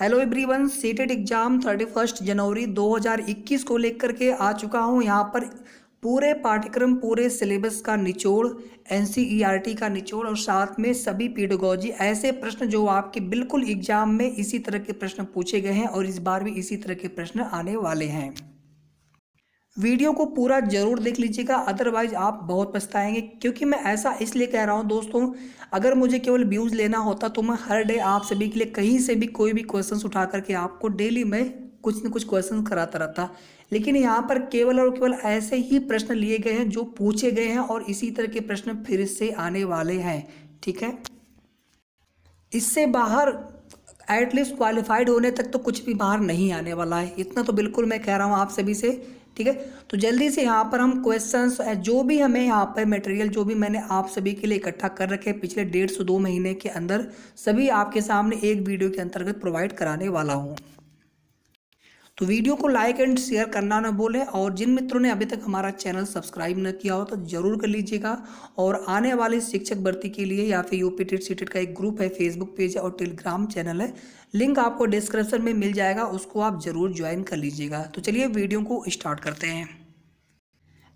hello everyone CTET exam thirty first January 2021 को लेकर के आ चुका हूँ यहाँ पर पूरे पाठ्यक्रम पूरे सिलेबस का निचोड़ एन का निचोड़ और साथ में सभी पीडोगोजी ऐसे प्रश्न जो आपके बिल्कुल एग्जाम में इसी तरह के प्रश्न पूछे गए हैं और इस बार भी इसी तरह के प्रश्न आने वाले हैं वीडियो को पूरा ज़रूर देख लीजिएगा अदरवाइज़ आप बहुत पछताएंगे क्योंकि मैं ऐसा इसलिए कह रहा हूँ दोस्तों अगर मुझे केवल व्यूज़ लेना होता तो मैं हर डे आप सभी के लिए कहीं से भी कोई भी क्वेश्चन उठा करके आपको डेली मैं कुछ न कुछ क्वेश्चन कराता रहता लेकिन यहाँ पर केवल और केवल ऐसे ही प्रश्न लिए गए हैं जो पूछे गए हैं और इसी तरह के प्रश्न फिर से आने वाले हैं ठीक है इससे बाहर एटलीस्ट क्वालिफाइड होने तक तो कुछ भी बाहर नहीं आने वाला है इतना तो बिल्कुल मैं कह रहा हूँ आप सभी से ठीक है तो जल्दी से यहाँ पर हम क्वेश्चन जो भी हमें यहाँ पर मटेरियल जो भी मैंने आप सभी के लिए इकट्ठा कर रखे हैं पिछले डेढ़ सौ दो महीने के अंदर सभी आपके सामने एक वीडियो के अंतर्गत प्रोवाइड कराने वाला हूँ तो वीडियो को लाइक एंड शेयर करना ना बोले और जिन मित्रों ने अभी तक हमारा चैनल सब्सक्राइब न किया हो तो ज़रूर कर लीजिएगा और आने वाले शिक्षक भर्ती के लिए या फिर यूपी टेट सीटेट का एक ग्रुप है फेसबुक पेज और टेलीग्राम चैनल है लिंक आपको डिस्क्रिप्शन में मिल जाएगा उसको आप ज़रूर ज्वाइन कर लीजिएगा तो चलिए वीडियो को स्टार्ट करते हैं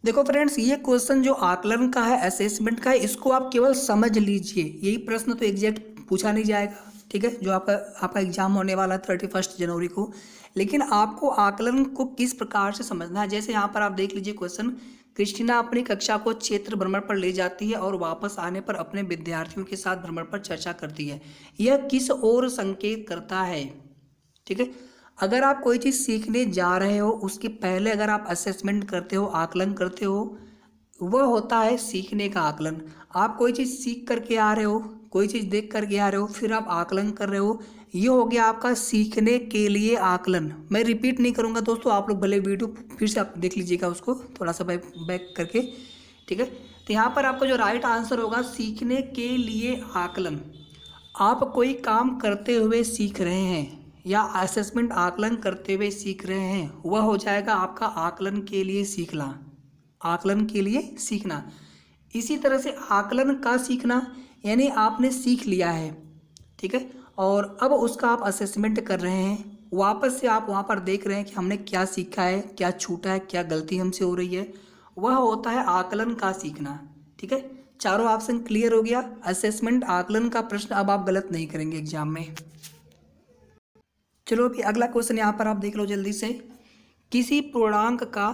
देखो फ्रेंड्स ये क्वेश्चन जो आकलन का है असेसमेंट का है इसको आप केवल समझ लीजिए यही प्रश्न तो एग्जैक्ट पूछा नहीं जाएगा ठीक है जो आपका आपका एग्जाम होने वाला है थर्टी फर्स्ट जनवरी को लेकिन आपको आकलन को किस प्रकार से समझना है जैसे यहाँ पर आप देख लीजिए क्वेश्चन क्रिस्टिना अपनी कक्षा को क्षेत्र भ्रमण पर ले जाती है और वापस आने पर अपने विद्यार्थियों के साथ भ्रमण पर चर्चा करती है यह किस ओर संकेत करता है ठीक है अगर आप कोई चीज़ सीखने जा रहे हो उसके पहले अगर आप असेसमेंट करते हो आकलन करते हो वह होता है सीखने का आकलन आप कोई चीज़ सीख करके आ रहे हो कोई चीज़ देख करके आ रहे हो फिर आप आकलन कर रहे हो ये हो गया आपका सीखने के लिए आकलन मैं रिपीट नहीं करूँगा दोस्तों आप लोग भले वीडियो फिर से आप देख लीजिएगा उसको थोड़ा सा बैक करके ठीक है तो यहाँ पर आपका जो राइट आंसर होगा सीखने के लिए आकलन आप कोई काम करते हुए सीख रहे हैं या असेसमेंट आकलन करते हुए सीख रहे हैं वह हो जाएगा आपका आकलन के लिए सीखना आकलन के लिए सीखना इसी तरह से आकलन का सीखना यानी आपने सीख लिया है ठीक है और अब उसका आप असेसमेंट कर रहे हैं वापस से आप वहाँ पर देख रहे हैं कि हमने क्या सीखा है क्या छूटा है क्या गलती हमसे हो रही है वह होता है आकलन का सीखना ठीक है चारों ऑप्शन क्लियर हो गया असेसमेंट आकलन का प्रश्न अब आप गलत नहीं करेंगे एग्जाम में चलो अभी अगला क्वेश्चन यहाँ पर आप देख लो जल्दी से किसी पूर्णांक का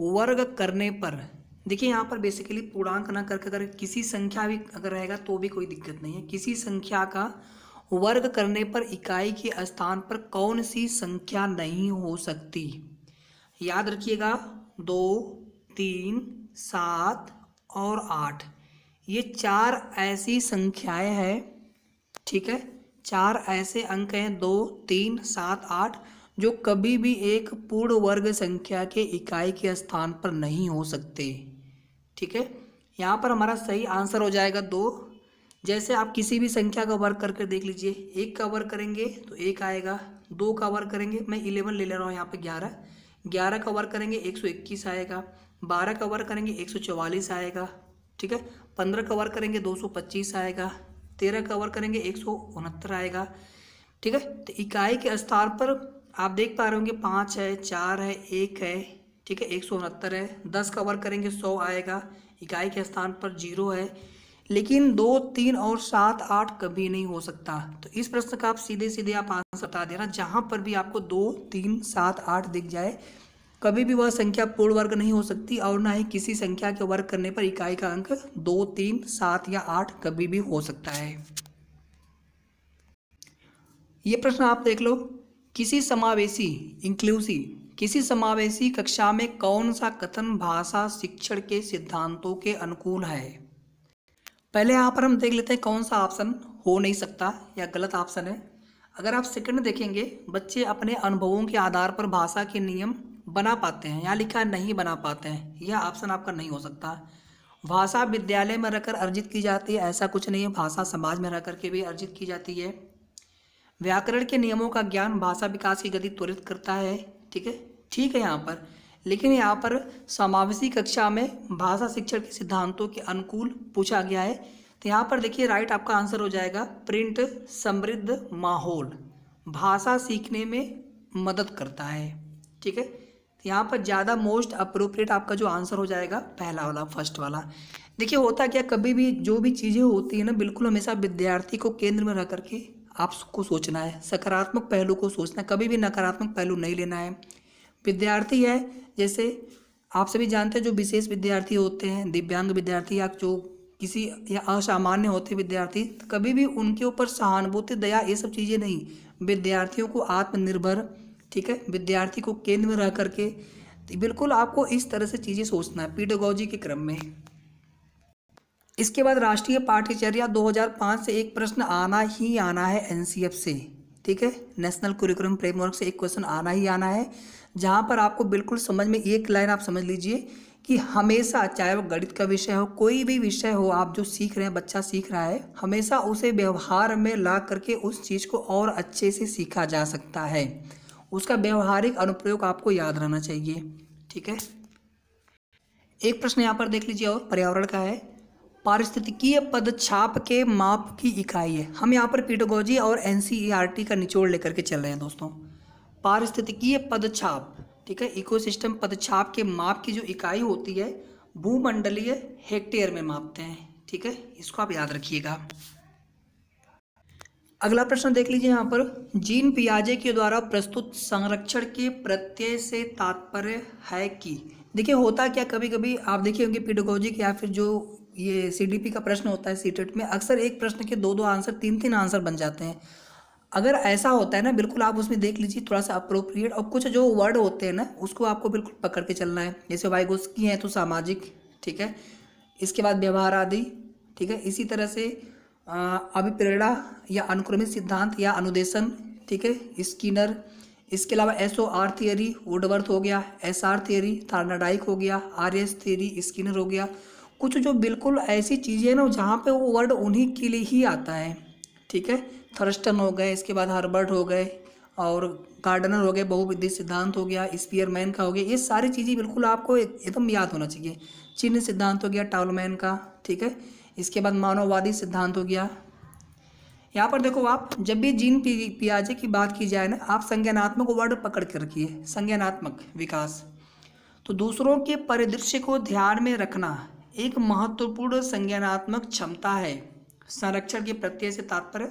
वर्ग करने पर देखिए यहाँ पर बेसिकली पूर्णांक ना करके अगर किसी संख्या भी अगर रहेगा तो भी कोई दिक्कत नहीं है किसी संख्या का वर्ग करने पर इकाई के स्थान पर कौन सी संख्या नहीं हो सकती याद रखिएगा दो तीन सात और आठ ये चार ऐसी संख्याएं हैं ठीक है चार ऐसे अंक हैं दो तीन सात आठ जो कभी भी एक पूर्ण वर्ग संख्या के इकाई के स्थान पर नहीं हो सकते ठीक है यहाँ पर हमारा सही आंसर हो जाएगा दो जैसे आप किसी भी संख्या का वर्ग करके देख लीजिए एक का वर्ग करेंगे तो एक आएगा दो का वर्ग करेंगे मैं इलेवन ले ले रहा हूँ यहाँ पे ग्यारह ग्यारह का वर्ग करेंगे एक सौ इक्कीस आएगा बारह का वर्ग करेंगे एक सौ चवालीस आएगा ठीक है पंद्रह का वर्ग करेंगे दो सौ पच्चीस आएगा तेरह का वर्ग करेंगे एक सौ उनहत्तर आएगा ठीक है तो इकाई के स्थान पर आप देख पा रहे होंगे पाँच है चार है एक है ठीक है एक सौ उनहत्तर है दस का वर्ग करेंगे सौ आएगा इकाई के स्थान पर जीरो है लेकिन दो तीन और सात आठ कभी नहीं हो सकता तो इस प्रश्न का आप सीधे सीधे आप आंसर बता देना जहाँ पर भी आपको दो तीन सात आठ दिख जाए कभी भी वह संख्या पूर्ण वर्ग नहीं हो सकती और ना ही किसी संख्या के वर्ग करने पर इकाई का अंक दो तीन सात या आठ कभी भी हो सकता है ये प्रश्न आप देख लो किसी समावेशी इंक्लूसिव किसी समावेशी कक्षा में कौन सा कथन भाषा शिक्षण के सिद्धांतों के अनुकूल है पहले यहाँ पर हम देख लेते हैं कौन सा ऑप्शन हो नहीं सकता या गलत ऑप्शन है अगर आप सेकंड देखेंगे बच्चे अपने अनुभवों के आधार पर भाषा के नियम बना पाते हैं यहाँ लिखा नहीं बना पाते हैं यह ऑप्शन आपका नहीं हो सकता भाषा विद्यालय में रहकर अर्जित की जाती है ऐसा कुछ नहीं है भाषा समाज में रह कर के भी अर्जित की जाती है व्याकरण के नियमों का ज्ञान भाषा विकास की गति त्वरित करता है ठीक है ठीक है यहाँ पर लेकिन यहाँ पर समावेशी कक्षा में भाषा शिक्षण के सिद्धांतों के अनुकूल पूछा गया है तो यहाँ पर देखिए राइट आपका आंसर हो जाएगा प्रिंट समृद्ध माहौल भाषा सीखने में मदद करता है ठीक है तो यहाँ पर ज़्यादा मोस्ट अप्रोप्रिएट आपका जो आंसर हो जाएगा पहला वाला फर्स्ट वाला देखिए होता क्या कभी भी जो भी चीज़ें होती हैं ना बिल्कुल हमेशा विद्यार्थी को केंद्र में रह करके आपको सोचना है सकारात्मक पहलू को सोचना है कभी भी नकारात्मक पहलू नहीं लेना है विद्यार्थी है जैसे आप सभी जानते हैं जो विशेष विद्यार्थी होते हैं दिव्यांग विद्यार्थी या जो किसी या असामान्य होते विद्यार्थी तो कभी भी उनके ऊपर सहानुभूति दया ये सब चीज़ें नहीं विद्यार्थियों को आत्मनिर्भर ठीक है विद्यार्थी को केंद्र में रह करके तो बिल्कुल आपको इस तरह से चीज़ें सोचना है पीडोगोजी के क्रम में इसके बाद राष्ट्रीय पाठ्यचर्या 2005 से एक प्रश्न आना ही आना है एनसीएफ से ठीक है नेशनल कुरिकुलम फ्रेमवर्क से एक क्वेश्चन आना ही आना है जहाँ पर आपको बिल्कुल समझ में एक लाइन आप समझ लीजिए कि हमेशा चाहे वो गणित का विषय हो कोई भी विषय हो आप जो सीख रहे हैं बच्चा सीख रहा है हमेशा उसे व्यवहार में ला करके उस चीज़ को और अच्छे से सीखा जा सकता है उसका व्यवहारिक अनुप्रयोग आपको याद रहना चाहिए ठीक है एक प्रश्न यहाँ पर देख लीजिए और पर्यावरण का है पारिस्थितिकीय पदछाप के माप की इकाई है हम यहाँ पर पीडोगोजी और एनसीईआरटी e का निचोड़ लेकर के चल रहे हैं दोस्तों पारिस्थितिकीय पदछाप ठीक है इकोसिस्टम पदछाप के माप की जो इकाई होती है भूमंडलीय हेक्टेयर में मापते हैं ठीक है इसको आप याद रखिएगा अगला प्रश्न देख लीजिए यहाँ पर जीन पियाजे के द्वारा प्रस्तुत संरक्षण के प्रत्यय से तात्पर्य है कि देखिए होता क्या कभी कभी आप देखिए उनके पीडोगोजिक या फिर जो ये सीडीपी का प्रश्न होता है सीटेट e में अक्सर एक प्रश्न के दो दो आंसर तीन तीन आंसर बन जाते हैं अगर ऐसा होता है ना बिल्कुल आप उसमें देख लीजिए थोड़ा सा अप्रोप्रिएट और कुछ जो वर्ड होते हैं ना उसको आपको बिल्कुल पकड़ के चलना है जैसे गोस की हैं तो सामाजिक ठीक है इसके बाद व्यवहार आदि ठीक है इसी तरह से अभिप्रेरणा या अनुक्रमित सिद्धांत या अनुदेशन ठीक है स्किनर इसके अलावा S O R theory Woodworth हो गया एस आर थियरी थार्नाडाइक हो गया आर एस थियरी स्किनर हो गया कुछ जो बिल्कुल ऐसी चीज़ें हैं ना जहाँ पे वो वर्ड उन्हीं के लिए ही आता है ठीक है थर्स्टन हो गए इसके बाद हर्बर्ट हो गए और गार्डनर हो गए बहुविधि सिद्धांत हो गया स्पीयरमैन का हो गया ये सारी चीज़ें बिल्कुल आपको एकदम याद होना चाहिए चिन्ह सिद्धांत हो गया टाउलमैन का ठीक है इसके बाद मानववादी सिद्धांत हो गया यहाँ पर देखो आप जब भी जीन पियाजे की बात की जाए ना आप संज्ञानात्मक वर्ड पकड़ के रखिए संज्ञानात्मक विकास तो दूसरों के परिदृश्य को ध्यान में रखना एक महत्वपूर्ण संज्ञानात्मक क्षमता है संरक्षण के प्रत्यय से तात्पर्य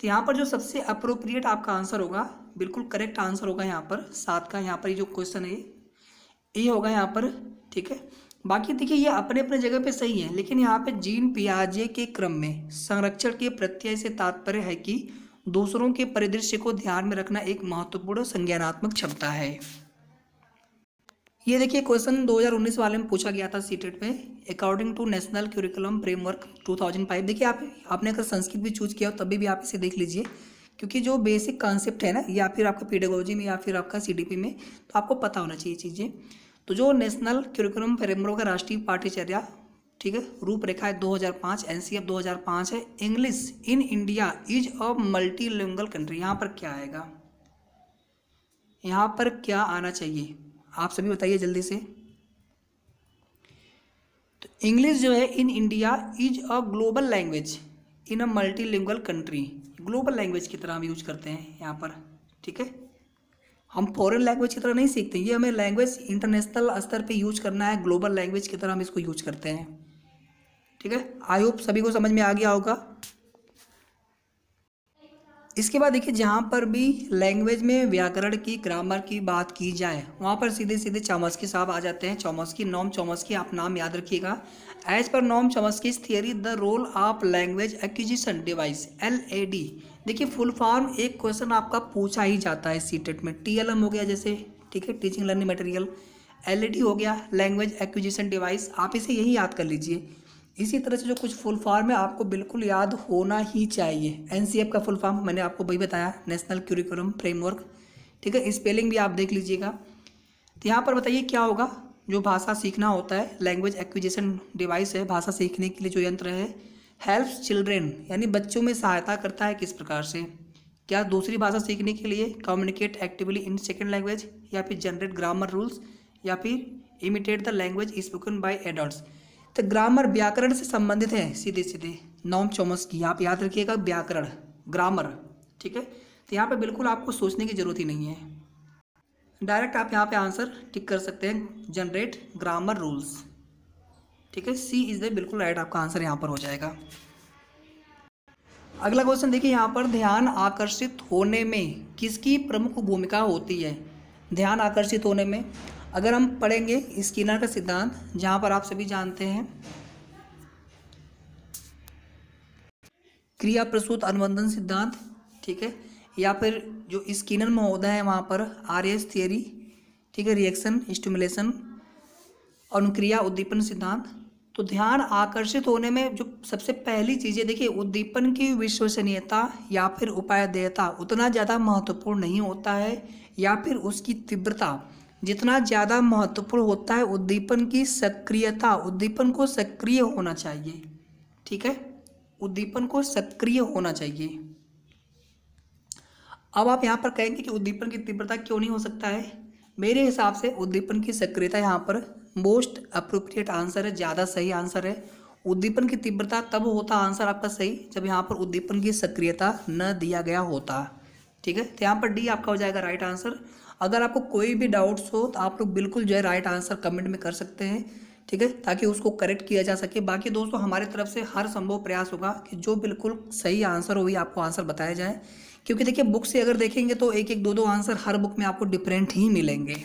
तो यहाँ पर जो सबसे अप्रोप्रिएट आपका आंसर होगा बिल्कुल करेक्ट आंसर होगा यहाँ पर सात का यहाँ पर ये जो क्वेश्चन है ये होगा यहाँ पर ठीक है बाकी देखिए ये अपने अपने जगह पे सही है लेकिन यहाँ पे जीन पियाजे के क्रम में संरक्षण के प्रत्यय से तात्पर्य है कि दूसरों के परिदृश्य को ध्यान में रखना एक महत्वपूर्ण संज्ञानात्मक क्षमता है ये देखिए क्वेश्चन 2019 वाले में पूछा गया था सीटेट e में according to National Curriculum Framework 2005 देखिए आप आपने अगर संस्कृत भी चूज किया हो तभी भी आप इसे देख लीजिए क्योंकि जो बेसिक कॉन्सेप्ट है ना या फिर आपका पीडियोलॉजी में या फिर आपका सीडीपी e में तो आपको पता होना चाहिए चीज़ें तो जो नेशनल क्यूरिकुलम फ्रेमवर्क राष्ट्रीय पाठ्यचर्या ठीक है रूपरेखा है दो हज़ार पाँच है English in India is a multi country यहाँ पर क्या आएगा यहाँ पर क्या आना चाहिए आप सभी बताइए जल्दी से तो इंग्लिश जो है in India is a global language in a multilingual country global language की तरह हम यूज करते हैं यहाँ पर ठीक है हम फॉरेन लैंग्वेज की तरह नहीं सीखते ये हमें लैंग्वेज इंटरनेशनल स्तर पे यूज करना है ग्लोबल लैंग्वेज की तरह हम इसको यूज करते हैं ठीक है आई होप सभी को समझ में आ गया होगा इसके बाद देखिए जहाँ पर भी लैंग्वेज में व्याकरण की ग्रामर की बात की जाए वहाँ पर सीधे सीधे चौमस्की साहब आ जाते हैं चौमस्की नॉम चौमस्की आप नाम याद रखिएगा एज पर Noam Chomsky theory the role of language acquisition device L A D देखिए फुल फॉर्म एक क्वेश्चन आपका पूछा ही जाता है सी टेट e में टी एल एम हो गया जैसे ठीक है टीचिंग लर्निंग मटेरियल एल हो गया लैंग्वेज एक्विजिशन डिवाइस आप इसे यही याद कर लीजिए इसी तरह से जो कुछ फुल फॉर्म है आपको बिल्कुल याद होना ही चाहिए एन का फुल फॉर्म मैंने आपको वही बताया नेशनल क्यूरिकुलम फ्रेमवर्क ठीक है स्पेलिंग भी आप देख लीजिएगा तो यहाँ पर बताइए क्या होगा जो भाषा सीखना होता है लैंग्वेज एक्विजिशन डिवाइस है भाषा सीखने के लिए जो यंत्र है हेल्प चिल्ड्रेन यानी बच्चों में सहायता करता है किस प्रकार से क्या दूसरी भाषा सीखने के लिए communicate actively in second language या फिर जनरेट ग्रामर रूल्स या फिर imitate the language spoken by adult तो ग्रामर व्याकरण से संबंधित है सीधे सीधे नॉम की आप याद रखिएगा व्याकरण ग्रामर ठीक है तो यहाँ पे बिल्कुल आपको सोचने की ज़रूरत ही नहीं है डायरेक्ट आप यहाँ पे आंसर टिक कर सकते हैं जनरेट ग्रामर रूल्स ठीक है सी इज द बिल्कुल राइट आपका आंसर यहाँ पर हो जाएगा अगला क्वेश्चन देखिए यहाँ पर ध्यान आकर्षित होने में किसकी प्रमुख भूमिका होती है ध्यान आकर्षित होने में अगर हम पढ़ेंगे स्किनर का सिद्धांत जहाँ पर आप सभी जानते हैं क्रिया प्रसूत अनुबंधन सिद्धांत ठीक है या फिर जो स्किनर महोदय है वहाँ पर आर एस थियरी ठीक है रिएक्शन स्टिमुलेशन अनुक्रिया उद्दीपन सिद्धांत तो ध्यान आकर्षित होने में जो सबसे पहली चीज़ें देखिए उद्दीपन की विश्वसनीयता या फिर उपायदेयता उतना ज़्यादा महत्वपूर्ण नहीं होता है या फिर उसकी तीव्रता जितना ज़्यादा महत्वपूर्ण होता है उद्दीपन की सक्रियता उद्दीपन को सक्रिय होना चाहिए ठीक है उद्दीपन को सक्रिय होना चाहिए अब आप यहाँ पर कहेंगे कि उद्दीपन की तीव्रता क्यों नहीं हो सकता है मेरे हिसाब से उद्दीपन की सक्रियता यहाँ पर मोस्ट अप्रोप्रिएट आंसर है ज़्यादा सही आंसर है उद्दीपन की तीव्रता तब होता आंसर आपका सही जब यहाँ पर उद्दीपन की सक्रियता न दिया गया होता ठीक है तो यहाँ पर डी आपका हो जाएगा राइट आंसर अगर आपको कोई भी डाउट्स हो तो आप लोग बिल्कुल जो है राइट आंसर कमेंट में कर सकते हैं ठीक है ताकि उसको करेक्ट किया जा सके बाकी दोस्तों हमारे तरफ से हर संभव प्रयास होगा कि जो बिल्कुल सही आंसर हो वही आपको आंसर बताया जाए क्योंकि देखिए बुक से अगर देखेंगे तो एक एक दो दो आंसर हर बुक में आपको डिफरेंट ही मिलेंगे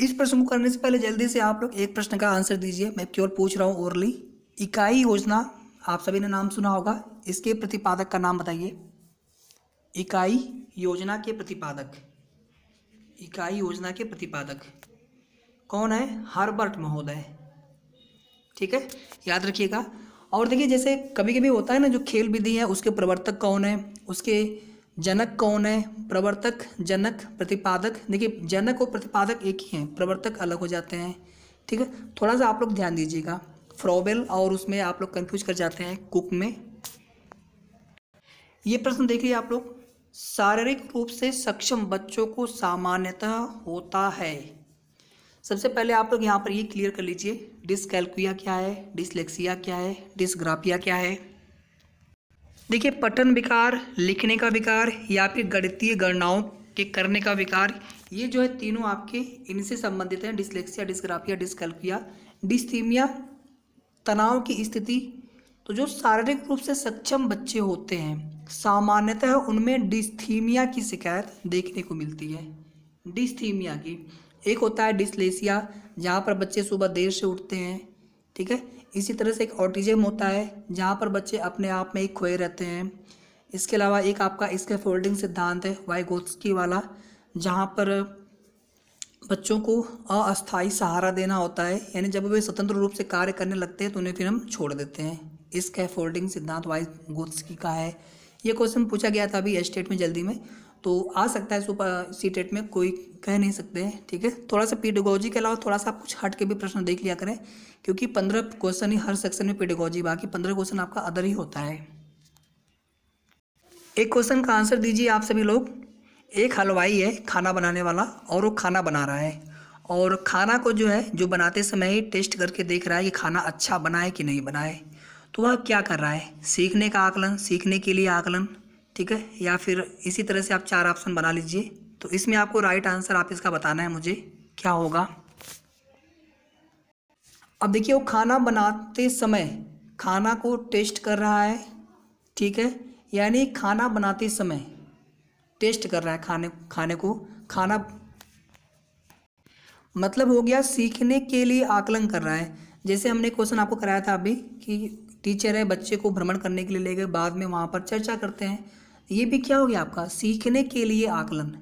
इस प्रश्न को करने से पहले जल्दी से आप लोग एक प्रश्न का आंसर दीजिए मैं केवल पूछ रहा हूँ ओरली इकाई योजना आप सभी ने नाम सुना होगा इसके प्रतिपादक का नाम बताइए इकाई योजना के प्रतिपादक इकाई योजना के प्रतिपादक कौन है हार्बर्ट महोदय ठीक है याद रखिएगा और देखिए जैसे कभी कभी होता है ना जो खेल विधि है उसके प्रवर्तक कौन है उसके जनक कौन है प्रवर्तक जनक प्रतिपादक देखिए जनक और प्रतिपादक एक ही हैं प्रवर्तक अलग हो जाते हैं ठीक है थोड़ा सा आप लोग ध्यान दीजिएगा फ्रॉबेल और उसमें आप लोग कंफ्यूज कर जाते हैं कुक में ये प्रश्न देखिए आप लोग शारीरिक रूप से सक्षम बच्चों को सामान्यतः होता है सबसे पहले आप लोग यहाँ पर ये क्लियर कर लीजिए डिसकैलकुया क्या है डिसलेक्सिया क्या है डिसग्राफिया क्या है देखिए पठन विकार लिखने का विकार या फिर गणितीय गणनाओं के करने का विकार ये जो है तीनों आपके इनसे संबंधित हैं डिसलेक्सिया डिस्ग्राफिया डिसकैलकुया डिस्थीमिया तनाव की स्थिति तो जो शारीरिक रूप से सक्षम बच्चे होते हैं सामान्यतः है उनमें डिस्थीमिया की शिकायत देखने को मिलती है डिस्थीमिया की एक होता है डिस्लेसिया जहाँ पर बच्चे सुबह देर से उठते हैं ठीक है इसी तरह से एक ऑटिज़म होता है जहाँ पर बच्चे अपने आप में ही खोए रहते हैं इसके अलावा एक आपका इसके फोल्डिंग सिद्धांत है वाइगोत्सकी वाला जहाँ पर बच्चों को अस्थाई सहारा देना होता है यानी जब वे स्वतंत्र रूप से कार्य करने लगते हैं तो उन्हें फिर हम छोड़ देते हैं इसके फोल्डिंग सिद्धांत वाइज की का है ये क्वेश्चन पूछा गया था अभी एस्टेट में जल्दी में तो आ सकता है सुपर टेट में कोई कह नहीं सकते हैं ठीक है थोड़ा सा पीडोगोजी के अलावा थोड़ा सा आप कुछ हट के भी प्रश्न देख लिया करें क्योंकि पंद्रह क्वेश्चन ही हर सेक्शन में पीडोगोजी बाकी पंद्रह क्वेश्चन आपका अदर ही होता है एक क्वेश्चन का आंसर दीजिए आप सभी लोग एक हलवाई है खाना बनाने वाला और वो खाना बना रहा है और खाना को जो है जो बनाते समय ही टेस्ट करके देख रहा है कि खाना अच्छा बनाए कि नहीं बनाए तो वह क्या कर रहा है सीखने का आकलन सीखने के लिए आकलन ठीक है या फिर इसी तरह से आप चार ऑप्शन बना लीजिए तो इसमें आपको राइट आंसर आप इसका बताना है मुझे क्या होगा अब देखिए वो खाना बनाते समय खाना को टेस्ट कर रहा है ठीक है यानी खाना बनाते समय टेस्ट कर रहा है खाने खाने को खाना मतलब हो गया सीखने के लिए आकलन कर रहा है जैसे हमने क्वेश्चन आपको कराया था अभी कि टीचर है बच्चे को भ्रमण करने के लिए ले गए बाद में वहाँ पर चर्चा करते हैं ये भी क्या हो गया आपका सीखने के लिए आकलन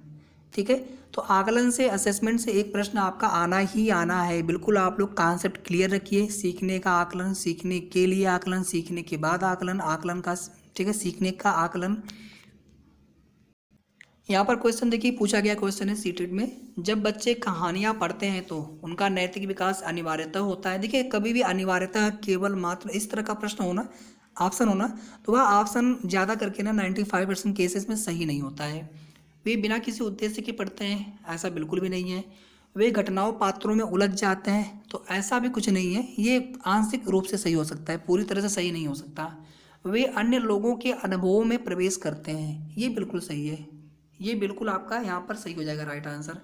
ठीक है तो आकलन से असेसमेंट से एक प्रश्न आपका आना ही आना है बिल्कुल आप लोग कॉन्सेप्ट क्लियर रखिए सीखने का आकलन सीखने के लिए आकलन सीखने के बाद आकलन आकलन का ठीक है सीखने का आकलन यहाँ पर क्वेश्चन देखिए पूछा गया क्वेश्चन है सीटेड में जब बच्चे कहानियाँ पढ़ते हैं तो उनका नैतिक विकास अनिवार्यता होता है देखिए कभी भी अनिवार्यता केवल मात्र इस तरह का प्रश्न होना ऑप्शन होना तो वह ऑप्शन ज़्यादा करके ना नाइन्टी फाइव परसेंट केसेस में सही नहीं होता है वे बिना किसी उद्देश्य के पढ़ते हैं ऐसा बिल्कुल भी नहीं है वे घटनाओं पात्रों में उलझ जाते हैं तो ऐसा भी कुछ नहीं है ये आंशिक रूप से सही हो सकता है पूरी तरह से सही नहीं हो सकता वे अन्य लोगों के अनुभवों में प्रवेश करते हैं ये बिल्कुल सही है ये बिल्कुल आपका यहाँ पर सही हो जाएगा राइट आंसर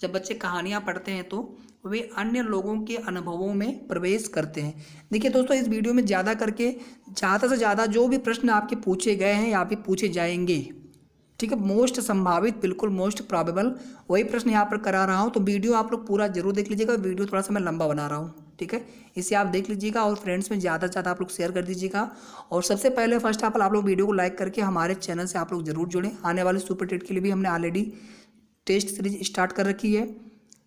जब बच्चे कहानियाँ पढ़ते हैं तो वे अन्य लोगों के अनुभवों में प्रवेश करते हैं देखिए दोस्तों इस वीडियो में ज़्यादा करके ज़्यादा से ज़्यादा जो भी प्रश्न आपके पूछे गए हैं या फिर पूछे जाएंगे ठीक है मोस्ट संभावित बिल्कुल मोस्ट प्रॉबेबल वही प्रश्न यहाँ पर करा रहा हूँ तो वीडियो आप लोग पूरा जरूर देख लीजिएगा वीडियो थोड़ा सा मैं लंबा बना रहा हूँ ठीक है इसे आप देख लीजिएगा और फ्रेंड्स में ज़्यादा से ज़्यादा आप लोग शेयर कर दीजिएगा और सबसे पहले फर्स्ट ऑफ ऑल आप लोग वीडियो को लाइक करके हमारे चैनल से आप लोग जरूर जुड़ें आने वाले सुपर टेट के लिए भी हमने ऑलरेडी टेस्ट सीरीज स्टार्ट कर रखी है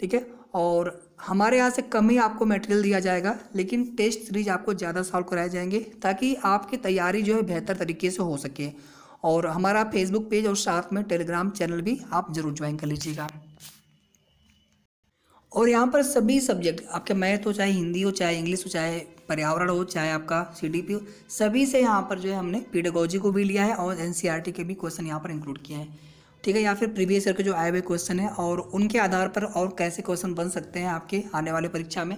ठीक है और हमारे यहाँ से कम ही आपको मटेरियल दिया जाएगा लेकिन टेस्ट सीरीज आपको ज़्यादा सॉल्व कराए जाएंगे ताकि आपकी तैयारी जो है बेहतर तरीके से हो सके और हमारा फेसबुक पेज और साथ में टेलीग्राम चैनल भी आप ज़रूर ज्वाइन कर लीजिएगा और यहाँ पर सभी सब्जेक्ट आपके मैथ हो चाहे हिंदी हो चाहे इंग्लिश हो चाहे पर्यावरण हो चाहे आपका सी डी पी हो सभी से यहाँ पर जो है हमने पीडोगोजी को भी लिया है और एन सी आर टी के भी क्वेश्चन यहाँ पर इंक्लूड किए हैं ठीक है या फिर प्रीवियस ईयर के जो आए हुए क्वेश्चन हैं और उनके आधार पर और कैसे क्वेश्चन बन सकते हैं आपके आने वाले परीक्षा में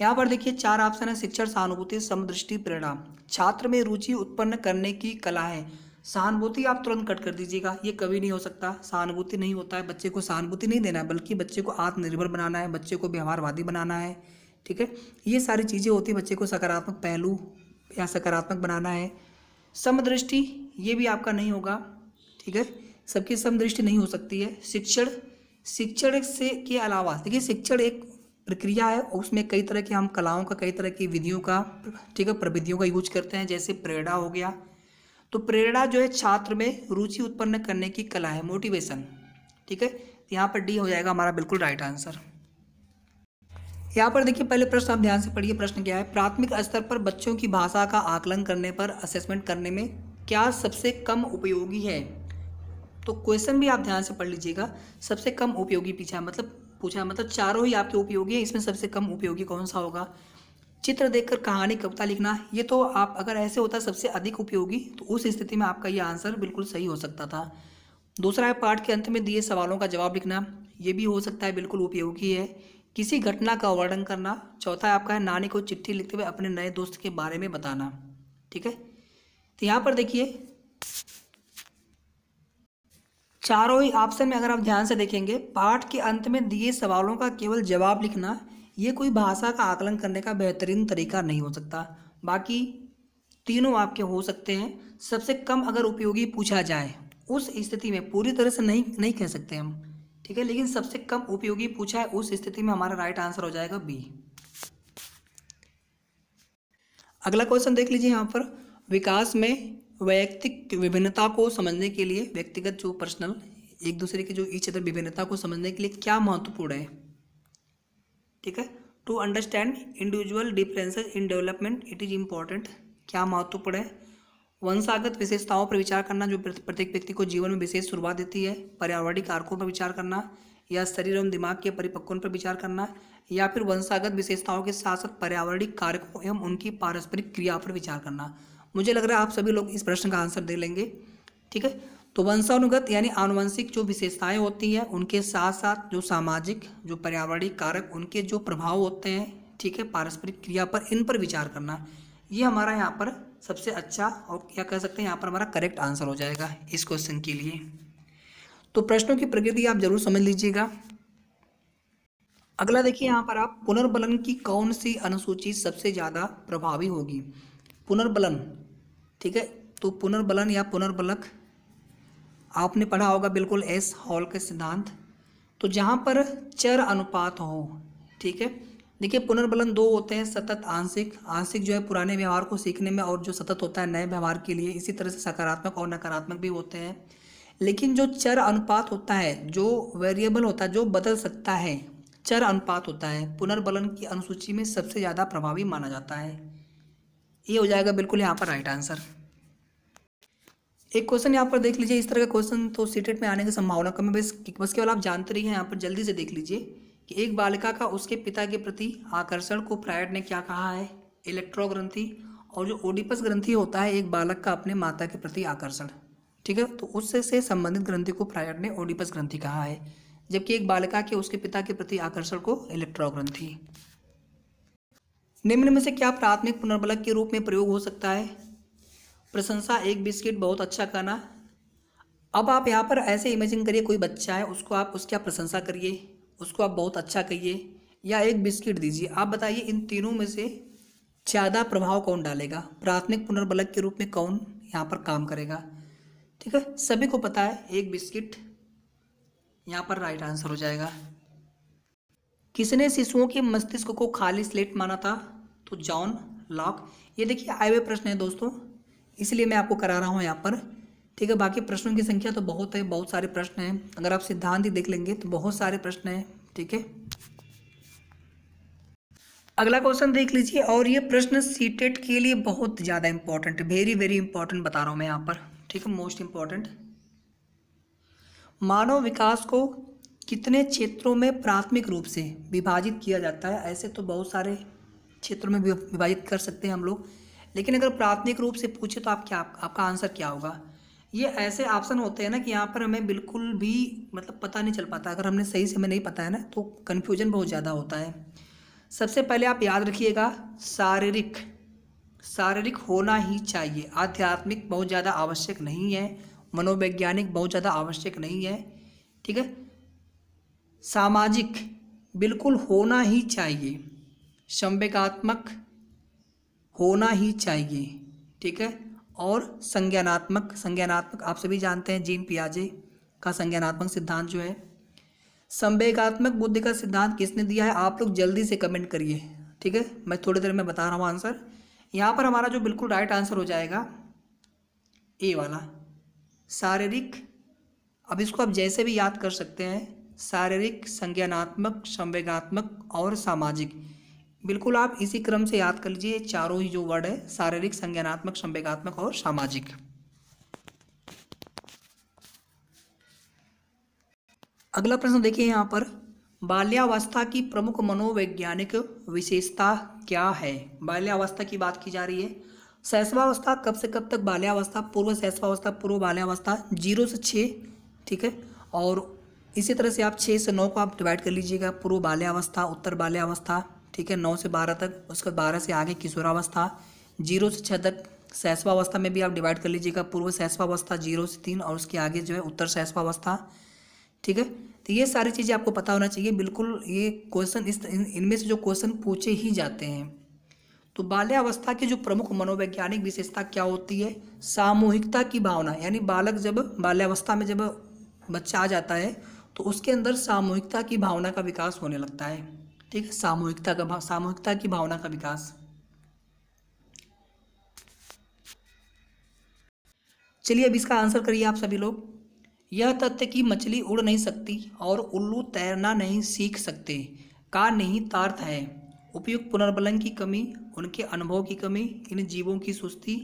यहाँ पर देखिए चार ऑप्शन है शिक्षण सहानुभूति समदृष्टि प्रेरणा छात्र में रुचि उत्पन्न करने की कला है सहानुभूति आप तुरंत कट कर दीजिएगा ये कभी नहीं हो सकता सहानुभूति नहीं होता है बच्चे को सहानुभूति नहीं देना है बल्कि बच्चे को आत्मनिर्भर बनाना है बच्चे को व्यवहारवादी बनाना है ठीक है ये सारी चीज़ें होती है बच्चे को सकारात्मक पहलू या सकारात्मक बनाना है समदृष्टि ये भी आपका नहीं होगा ठीक है सबकी समदृष्टि नहीं हो सकती है शिक्षण शिक्षण से के अलावा देखिए शिक्षण एक प्रक्रिया है उसमें कई तरह की हम कलाओं का कई तरह की विधियों का ठीक है प्रविधियों का यूज करते हैं जैसे प्रेरणा हो गया तो प्रेरणा जो है छात्र में रुचि उत्पन्न करने की कला है मोटिवेशन ठीक है यहाँ पर डी हो जाएगा हमारा बिल्कुल राइट आंसर यहाँ पर देखिए पहले प्रश्न आप ध्यान से पढ़िए प्रश्न क्या है प्राथमिक स्तर पर बच्चों की भाषा का आकलन करने पर असेसमेंट करने में क्या सबसे कम उपयोगी है तो क्वेश्चन भी आप ध्यान से पढ़ लीजिएगा सबसे कम उपयोगी पीछा मतलब पूछा मतलब चारों ही आपके उपयोगी है इसमें सबसे कम उपयोगी कौन सा होगा चित्र देखकर कहानी कविता लिखना ये तो आप अगर ऐसे होता सबसे अधिक उपयोगी तो उस स्थिति में आपका ये आंसर बिल्कुल सही हो सकता था दूसरा है पाठ के अंत में दिए सवालों का जवाब लिखना ये भी हो सकता है बिल्कुल उपयोगी है किसी घटना का वर्णन करना चौथा है आपका है नानी को चिट्ठी लिखते हुए अपने नए दोस्त के बारे में बताना ठीक है तो यहाँ पर देखिए चारों ही ऑप्शन में अगर आप ध्यान से देखेंगे पाठ के अंत में दिए सवालों का केवल जवाब लिखना ये कोई भाषा का आकलन करने का बेहतरीन तरीका नहीं हो सकता बाकी तीनों आपके हो सकते हैं सबसे कम अगर उपयोगी पूछा जाए उस स्थिति में पूरी तरह से नहीं नहीं कह सकते हम ठीक है लेकिन सबसे कम उपयोगी पूछा है उस स्थिति में हमारा राइट आंसर हो जाएगा बी अगला क्वेश्चन देख लीजिए यहाँ पर विकास में वैयक्तिक विभिन्नता को समझने के लिए व्यक्तिगत जो पर्सनल एक दूसरे की जो इच्छा विभिन्नता को समझने के लिए क्या महत्वपूर्ण है ठीक है to understand individual differences in development it is important क्या महत्वपूर्ण है वंशागत विशेषताओं पर विचार करना जो प्रत्येक व्यक्ति को जीवन में विशेष शुरुआत देती है पर्यावरणिक कारकों पर विचार करना या शरीर एवं दिमाग के परिपक्वन पर विचार करना या फिर वंशागत विशेषताओं के साथ साथ पर्यावरणिक कारकों एवं उनकी पारस्परिक क्रिया पर विचार करना मुझे लग रहा है आप सभी लोग इस प्रश्न का आंसर दे लेंगे ठीक है तो वंशानुगत यानी आनुवंशिक जो विशेषताएं होती है उनके साथ साथ जो सामाजिक जो पर्यावरणिक कारक उनके जो प्रभाव होते हैं ठीक है पारस्परिक क्रिया पर इन पर विचार करना ये हमारा यहाँ पर सबसे अच्छा और क्या कह सकते हैं यहाँ पर हमारा करेक्ट आंसर हो जाएगा इस क्वेश्चन के लिए तो प्रश्नों की प्रकृति आप जरूर समझ लीजिएगा अगला देखिए यहाँ पर आप पुनर्बलन की कौन सी अनुसूची सबसे ज़्यादा प्रभावी होगी पुनर्बलन ठीक है तो पुनर्बलन या पुनर्बलक आपने पढ़ा होगा बिल्कुल एस हॉल के सिद्धांत तो जहाँ पर चर अनुपात हो ठीक है देखिए पुनर्बलन दो होते हैं सतत आंशिक आंशिक जो है पुराने व्यवहार को सीखने में और जो सतत होता है नए व्यवहार के लिए इसी तरह से सकारात्मक और नकारात्मक भी होते हैं लेकिन जो चर अनुपात होता है जो वेरिएबल होता है जो बदल सकता है चर अनुपात होता है पुनर्बलन की अनुसूची में सबसे ज़्यादा प्रभावी माना जाता है ये हो जाएगा बिल्कुल यहाँ पर राइट आंसर एक क्वेश्चन यहाँ पर देख लीजिए इस तरह का क्वेश्चन तो सीटेट में आने की संभावना कम है बस बस केवल आप जानते रहिए यहाँ पर जल्दी से देख लीजिए कि एक बालिका का उसके पिता के प्रति आकर्षण को प्रायड ने क्या कहा है इलेक्ट्रो ग्रंथी और जो ओडिपस ग्रंथी होता है एक बालक का अपने माता के प्रति आकर्षण ठीक है तो उससे से संबंधित ग्रंथि को प्रायड ने ओडिपस ग्रंथि कहा है जबकि एक बालिका के उसके पिता के प्रति आकर्षण को इलेक्ट्रो ग्रंथि निम्न में से क्या प्राथमिक पुनर्बलक के रूप में प्रयोग हो सकता है प्रशंसा एक बिस्किट बहुत अच्छा खाना अब आप यहाँ पर ऐसे इमेजिन करिए कोई बच्चा है उसको आप उसकी आप प्रशंसा करिए उसको आप बहुत अच्छा कहिए या एक बिस्किट दीजिए आप बताइए इन तीनों में से ज़्यादा प्रभाव कौन डालेगा प्राथमिक पुनर्बलक के रूप में कौन यहाँ पर काम करेगा ठीक है सभी को पता है एक बिस्किट यहाँ पर राइट आंसर हो जाएगा किसने शिशुओं के मस्तिष्क को खाली स्लेट माना था तो जॉन लॉक ये देखिए आए हुए प्रश्न है दोस्तों इसलिए मैं आपको करा रहा हूँ यहाँ पर ठीक है बाकी प्रश्नों की संख्या तो बहुत है बहुत सारे प्रश्न हैं अगर आप सिद्धांत ही देख लेंगे तो बहुत सारे प्रश्न हैं ठीक है अगला क्वेश्चन देख लीजिए और ये प्रश्न सीटेट के लिए बहुत ज़्यादा इंपॉर्टेंट वेरी वेरी इंपॉर्टेंट बता रहा हूँ मैं यहाँ पर ठीक है मोस्ट इंपॉर्टेंट मानव विकास को कितने क्षेत्रों में प्राथमिक रूप से विभाजित किया जाता है ऐसे तो बहुत सारे क्षेत्रों में विभाजित कर सकते हैं हम लोग लेकिन अगर प्राथमिक रूप से पूछे तो आप क्या आपका आंसर क्या होगा ये ऐसे ऑप्शन होते हैं ना कि यहाँ पर हमें बिल्कुल भी मतलब पता नहीं चल पाता अगर हमने सही से हमें नहीं पता है ना तो कन्फ्यूजन बहुत ज़्यादा होता है सबसे पहले आप याद रखिएगा शारीरिक शारीरिक होना ही चाहिए आध्यात्मिक बहुत ज़्यादा आवश्यक नहीं है मनोवैज्ञानिक बहुत ज़्यादा आवश्यक नहीं है ठीक है सामाजिक बिल्कुल होना ही चाहिए संवेगात्मक होना ही चाहिए ठीक है और संज्ञानात्मक संज्ञानात्मक आप सभी जानते हैं जीन पियाजे का संज्ञानात्मक सिद्धांत जो है संवेगात्मक बुद्धि का सिद्धांत किसने दिया है आप लोग जल्दी से कमेंट करिए ठीक है मैं थोड़ी देर में बता रहा हूँ आंसर यहाँ पर हमारा जो बिल्कुल राइट आंसर हो जाएगा ए वाला शारीरिक अब इसको आप जैसे भी याद कर सकते हैं शारीरिक संज्ञानात्मक संवेगात्मक और सामाजिक बिल्कुल आप इसी क्रम से याद कर लीजिए चारों ही जो वर्ड है शारीरिक संज्ञानात्मक संवेगात्मक और सामाजिक अगला प्रश्न देखिए यहाँ पर बाल्यावस्था की प्रमुख मनोवैज्ञानिक विशेषता क्या है बाल्यावस्था की बात की जा रही है सहसवावस्था कब से कब तक बाल्यावस्था पूर्व सहसवावस्था पूर्व बाल्यावस्था जीरो से छः ठीक है और इसी तरह से आप छः से नौ को आप डिवाइड कर लीजिएगा पूर्व बाल्यावस्था उत्तर बाल्यावस्था ठीक है नौ से बारह तक उसके बारह से आगे किशोरावस्था जीरो से छः तक शैशवावस्था में भी आप डिवाइड कर लीजिएगा पूर्व शैशवावस्था जीरो से तीन और उसके आगे जो है उत्तर शैशवावस्था ठीक है तो ये सारी चीज़ें आपको पता होना चाहिए बिल्कुल ये क्वेश्चन इस इनमें से जो क्वेश्चन पूछे ही जाते हैं तो बाल्यावस्था की जो प्रमुख मनोवैज्ञानिक विशेषता क्या होती है सामूहिकता की भावना यानी बालक जब बाल्यावस्था में जब बच्चा आ जाता है तो उसके अंदर सामूहिकता की भावना का विकास होने लगता है ठीक है सामूहिकता का भाव सामूहिकता की भावना का विकास चलिए अब इसका आंसर करिए आप सभी लोग यह तथ्य कि मछली उड़ नहीं सकती और उल्लू तैरना नहीं सीख सकते का नहीं तार्थ है उपयुक्त पुनर्बलन की कमी उनके अनुभव की कमी इन जीवों की सुस्ती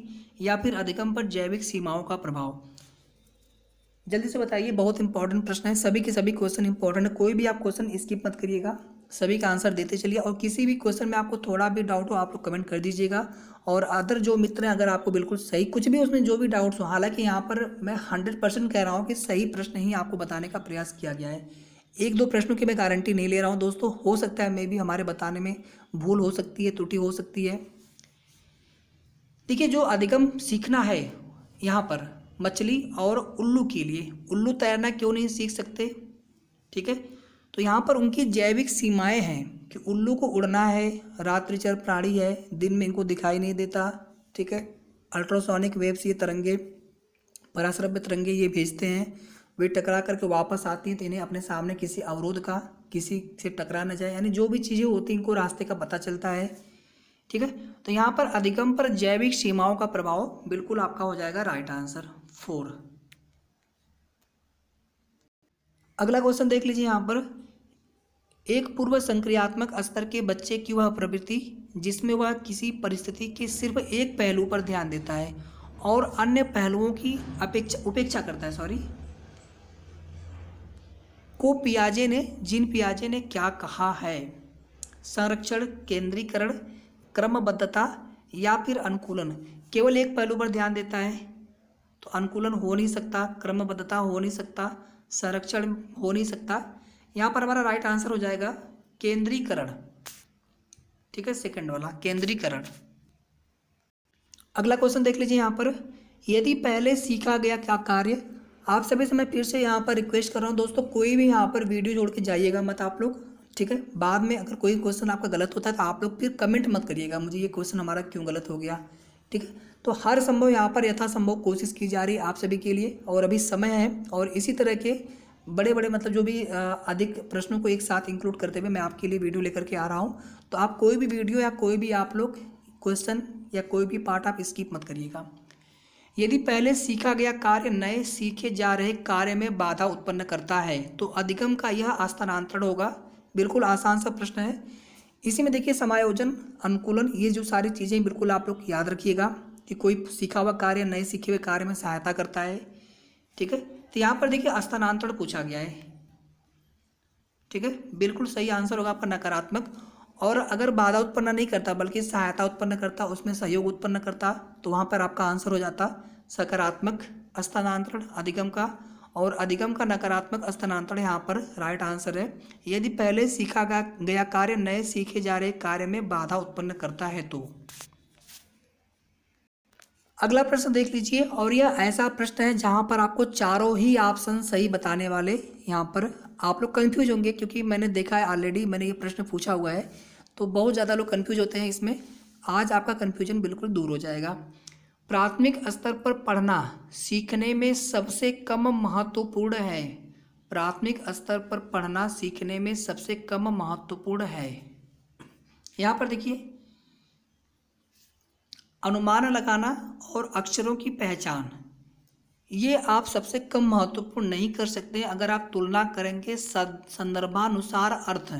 या फिर अधिकम पर जैविक सीमाओं का प्रभाव जल्दी से बताइए बहुत इंपॉर्टेंट प्रश्न है सभी के सभी क्वेश्चन इंपॉर्टेंट है कोई भी आप क्वेश्चन स्किप मत करिएगा सभी का आंसर देते चलिए और किसी भी क्वेश्चन में आपको थोड़ा भी डाउट हो आप लोग कमेंट कर दीजिएगा और अदर जो मित्र हैं अगर आपको बिल्कुल सही कुछ भी उसमें जो भी डाउट्स हो हालांकि यहाँ पर मैं हंड्रेड परसेंट कह रहा हूँ कि सही प्रश्न ही आपको बताने का प्रयास किया गया है एक दो प्रश्नों की मैं गारंटी नहीं ले रहा हूँ दोस्तों हो सकता है मे भी हमारे बताने में भूल हो सकती है त्रुटि हो सकती है देखिए जो अधिगम सीखना है यहाँ पर मछली और उल्लू के लिए उल्लू तैरना क्यों नहीं सीख सकते ठीक है तो यहाँ पर उनकी जैविक सीमाएं हैं कि उल्लू को उड़ना है रात्रिचर प्राणी है दिन में इनको दिखाई नहीं देता ठीक है अल्ट्रासोनिक वेव्स ये तरंगे पराश्रव्य तरंगे ये भेजते हैं वे टकरा करके वापस आती हैं तो इन्हें अपने सामने किसी अवरोध का किसी से टकरा ना जाए यानी जो भी चीज़ें होती हैं इनको रास्ते का पता चलता है ठीक है तो यहाँ पर अधिगम पर जैविक सीमाओं का प्रभाव बिल्कुल आपका हो जाएगा राइट आंसर फोर अगला क्वेश्चन देख लीजिए यहाँ पर एक पूर्व संक्रियात्मक स्तर के बच्चे की वह प्रवृत्ति जिसमें वह किसी परिस्थिति के सिर्फ एक पहलू पर ध्यान देता है और अन्य पहलुओं की अपेक्षा उपेक्षा करता है सॉरी को पियाजे ने जिन पियाजे ने क्या कहा है संरक्षण केंद्रीकरण क्रमबद्धता या फिर अनुकूलन केवल एक पहलू पर ध्यान देता है तो अनुकूलन हो नहीं सकता क्रमबद्धता हो नहीं सकता संरक्षण हो नहीं सकता यहाँ पर हमारा राइट आंसर हो जाएगा केंद्रीकरण ठीक है सेकंड वाला केंद्रीकरण अगला क्वेश्चन देख लीजिए यहाँ पर यदि पहले सीखा गया क्या कार्य आप सभी से मैं फिर से यहाँ पर रिक्वेस्ट कर रहा हूँ दोस्तों कोई भी यहाँ पर वीडियो जोड़ के जाइएगा मत आप लोग ठीक है बाद में अगर कोई क्वेश्चन आपका गलत होता है तो आप लोग फिर कमेंट मत करिएगा मुझे ये क्वेश्चन हमारा क्यों गलत हो गया ठीक है तो हर संभव यहाँ पर यथासंभव कोशिश की जा रही है आप सभी के लिए और अभी समय है और इसी तरह के बड़े बड़े मतलब जो भी अधिक प्रश्नों को एक साथ इंक्लूड करते हुए मैं आपके लिए वीडियो लेकर के आ रहा हूँ तो आप कोई भी वीडियो या कोई भी आप लोग क्वेश्चन या कोई भी पार्ट आप स्किप मत करिएगा यदि पहले सीखा गया कार्य नए सीखे जा रहे कार्य में बाधा उत्पन्न करता है तो अधिगम का यह स्थानांतरण होगा बिल्कुल आसान सा प्रश्न है इसी में देखिए समायोजन अनुकूलन ये जो सारी चीज़ें बिल्कुल आप लोग याद रखिएगा कि कोई सीखा हुआ कार्य नए सीखे हुए कार्य में सहायता करता है ठीक है तो यहाँ पर देखिए स्थानांतरण पूछा गया है ठीक है बिल्कुल सही आंसर होगा आपका नकारात्मक और अगर बाधा उत्पन्न नहीं करता बल्कि सहायता उत्पन्न करता उसमें सहयोग उत्पन्न करता तो वहाँ पर आपका आंसर हो जाता सकारात्मक स्थानांतरण अधिगम का और अधिगम का नकारात्मक स्थानांतरण यहाँ पर राइट आंसर है यदि पहले सीखा गया कार्य नए सीखे जा रहे कार्य में बाधा उत्पन्न करता है तो अगला प्रश्न देख लीजिए और यह ऐसा प्रश्न है जहाँ पर आपको चारों ही ऑप्शन सही बताने वाले यहाँ पर आप लोग कन्फ्यूज होंगे क्योंकि मैंने देखा है ऑलरेडी मैंने ये प्रश्न पूछा हुआ है तो बहुत ज़्यादा लोग कन्फ्यूज होते हैं इसमें आज आपका कन्फ्यूजन बिल्कुल दूर हो जाएगा प्राथमिक स्तर पर पढ़ना सीखने में सबसे कम महत्वपूर्ण है प्राथमिक स्तर पर पढ़ना सीखने में सबसे कम महत्वपूर्ण है यहाँ पर देखिए अनुमान लगाना और अक्षरों की पहचान ये आप सबसे कम महत्वपूर्ण नहीं कर सकते अगर आप तुलना करेंगे संदर्भानुसार अर्थ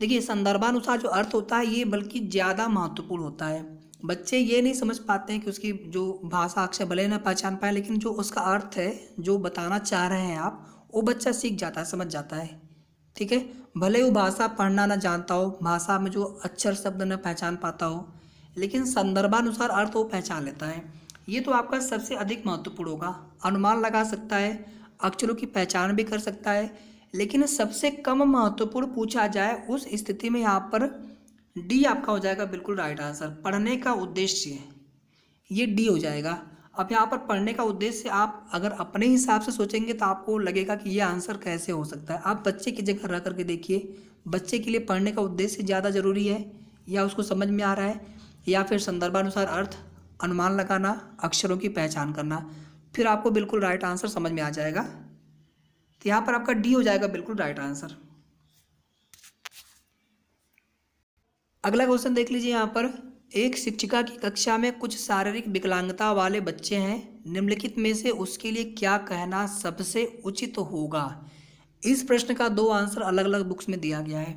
देखिए संदर्भानुसार जो अर्थ होता है ये बल्कि ज़्यादा महत्वपूर्ण होता है बच्चे ये नहीं समझ पाते हैं कि उसकी जो भाषा अक्षर भले ना पहचान पाए लेकिन जो उसका अर्थ है जो बताना चाह रहे हैं आप वो बच्चा सीख जाता है समझ जाता है ठीक है भले वो भाषा पढ़ना ना जानता हो भाषा में जो अक्षर शब्द ना पहचान पाता हो लेकिन संदर्भानुसार अर्थ वो पहचान लेता है ये तो आपका सबसे अधिक महत्वपूर्ण होगा अनुमान लगा सकता है अक्षरों की पहचान भी कर सकता है लेकिन सबसे कम महत्वपूर्ण पूछा जाए उस स्थिति में यहाँ पर डी आपका हो जाएगा बिल्कुल राइट आंसर पढ़ने का उद्देश्य ये डी हो जाएगा अब यहाँ पर पढ़ने का उद्देश्य आप अगर अपने हिसाब से सोचेंगे तो आपको लगेगा कि ये आंसर कैसे हो सकता है आप बच्चे की जगह रह करके देखिए बच्चे के लिए पढ़ने का उद्देश्य ज़्यादा ज़रूरी है या उसको समझ में आ रहा है या फिर संदर्भानुसार अर्थ अनुमान लगाना अक्षरों की पहचान करना फिर आपको बिल्कुल राइट आंसर समझ में आ जाएगा तो यहाँ पर आपका डी हो जाएगा बिल्कुल राइट आंसर अगला क्वेश्चन देख लीजिए यहाँ पर एक शिक्षिका की कक्षा में कुछ शारीरिक विकलांगता वाले बच्चे हैं निम्नलिखित में से उसके लिए क्या कहना सबसे उचित होगा इस प्रश्न का दो आंसर अलग अलग बुक्स में दिया गया है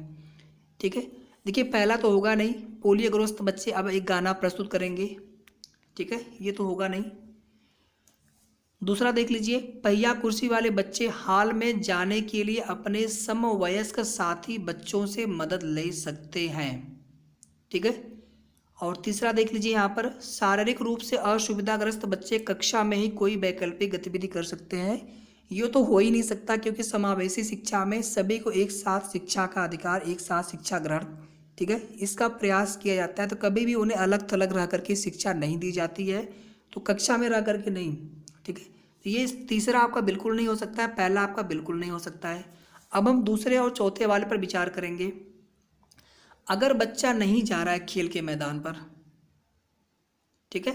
ठीक है देखिए पहला तो होगा नहीं पोलियोग्रस्त बच्चे अब एक गाना प्रस्तुत करेंगे ठीक है ये तो होगा नहीं दूसरा देख लीजिए पहिया कुर्सी वाले बच्चे हाल में जाने के लिए अपने समवयस्क साथी बच्चों से मदद ले सकते हैं ठीक है और तीसरा देख लीजिए यहाँ पर शारीरिक रूप से असुविधाग्रस्त बच्चे कक्षा में ही कोई वैकल्पिक गतिविधि कर सकते हैं ये तो हो ही नहीं सकता क्योंकि समावेशी शिक्षा में सभी को एक साथ शिक्षा का अधिकार एक साथ शिक्षा ग्रहण ठीक है इसका प्रयास किया जाता है तो कभी भी उन्हें अलग थलग रह करके शिक्षा नहीं दी जाती है तो कक्षा में रह करके नहीं ठीक है तो ये तीसरा आपका बिल्कुल नहीं हो सकता है पहला आपका बिल्कुल नहीं हो सकता है अब हम दूसरे और चौथे वाले पर विचार करेंगे अगर बच्चा नहीं जा रहा है खेल के मैदान पर ठीक है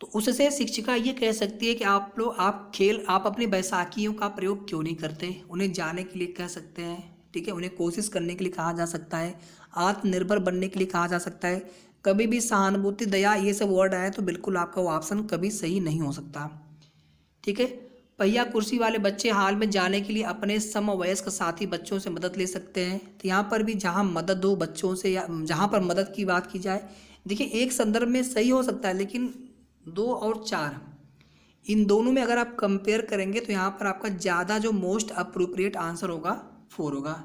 तो उससे शिक्षिका ये कह सकती है कि आप लोग आप खेल आप अपनी बैसाखियों का प्रयोग क्यों नहीं करते उन्हें जाने के लिए कह सकते हैं ठीक है उन्हें कोशिश करने के लिए कहा जा सकता है आत्मनिर्भर बनने के लिए कहा जा सकता है कभी भी सहानुभूति दया ये सब वर्ड आए तो बिल्कुल आपका वो ऑप्शन कभी सही नहीं हो सकता ठीक है पहिया कुर्सी वाले बच्चे हाल में जाने के लिए अपने समवयस्क साथी बच्चों से मदद ले सकते हैं तो यहाँ पर भी जहाँ मदद हो बच्चों से या जहाँ पर मदद की बात की जाए देखिए एक संदर्भ में सही हो सकता है लेकिन दो और चार इन दोनों में अगर आप कंपेयर करेंगे तो यहाँ पर आपका ज़्यादा जो मोस्ट अप्रोप्रिएट आंसर होगा फोर होगा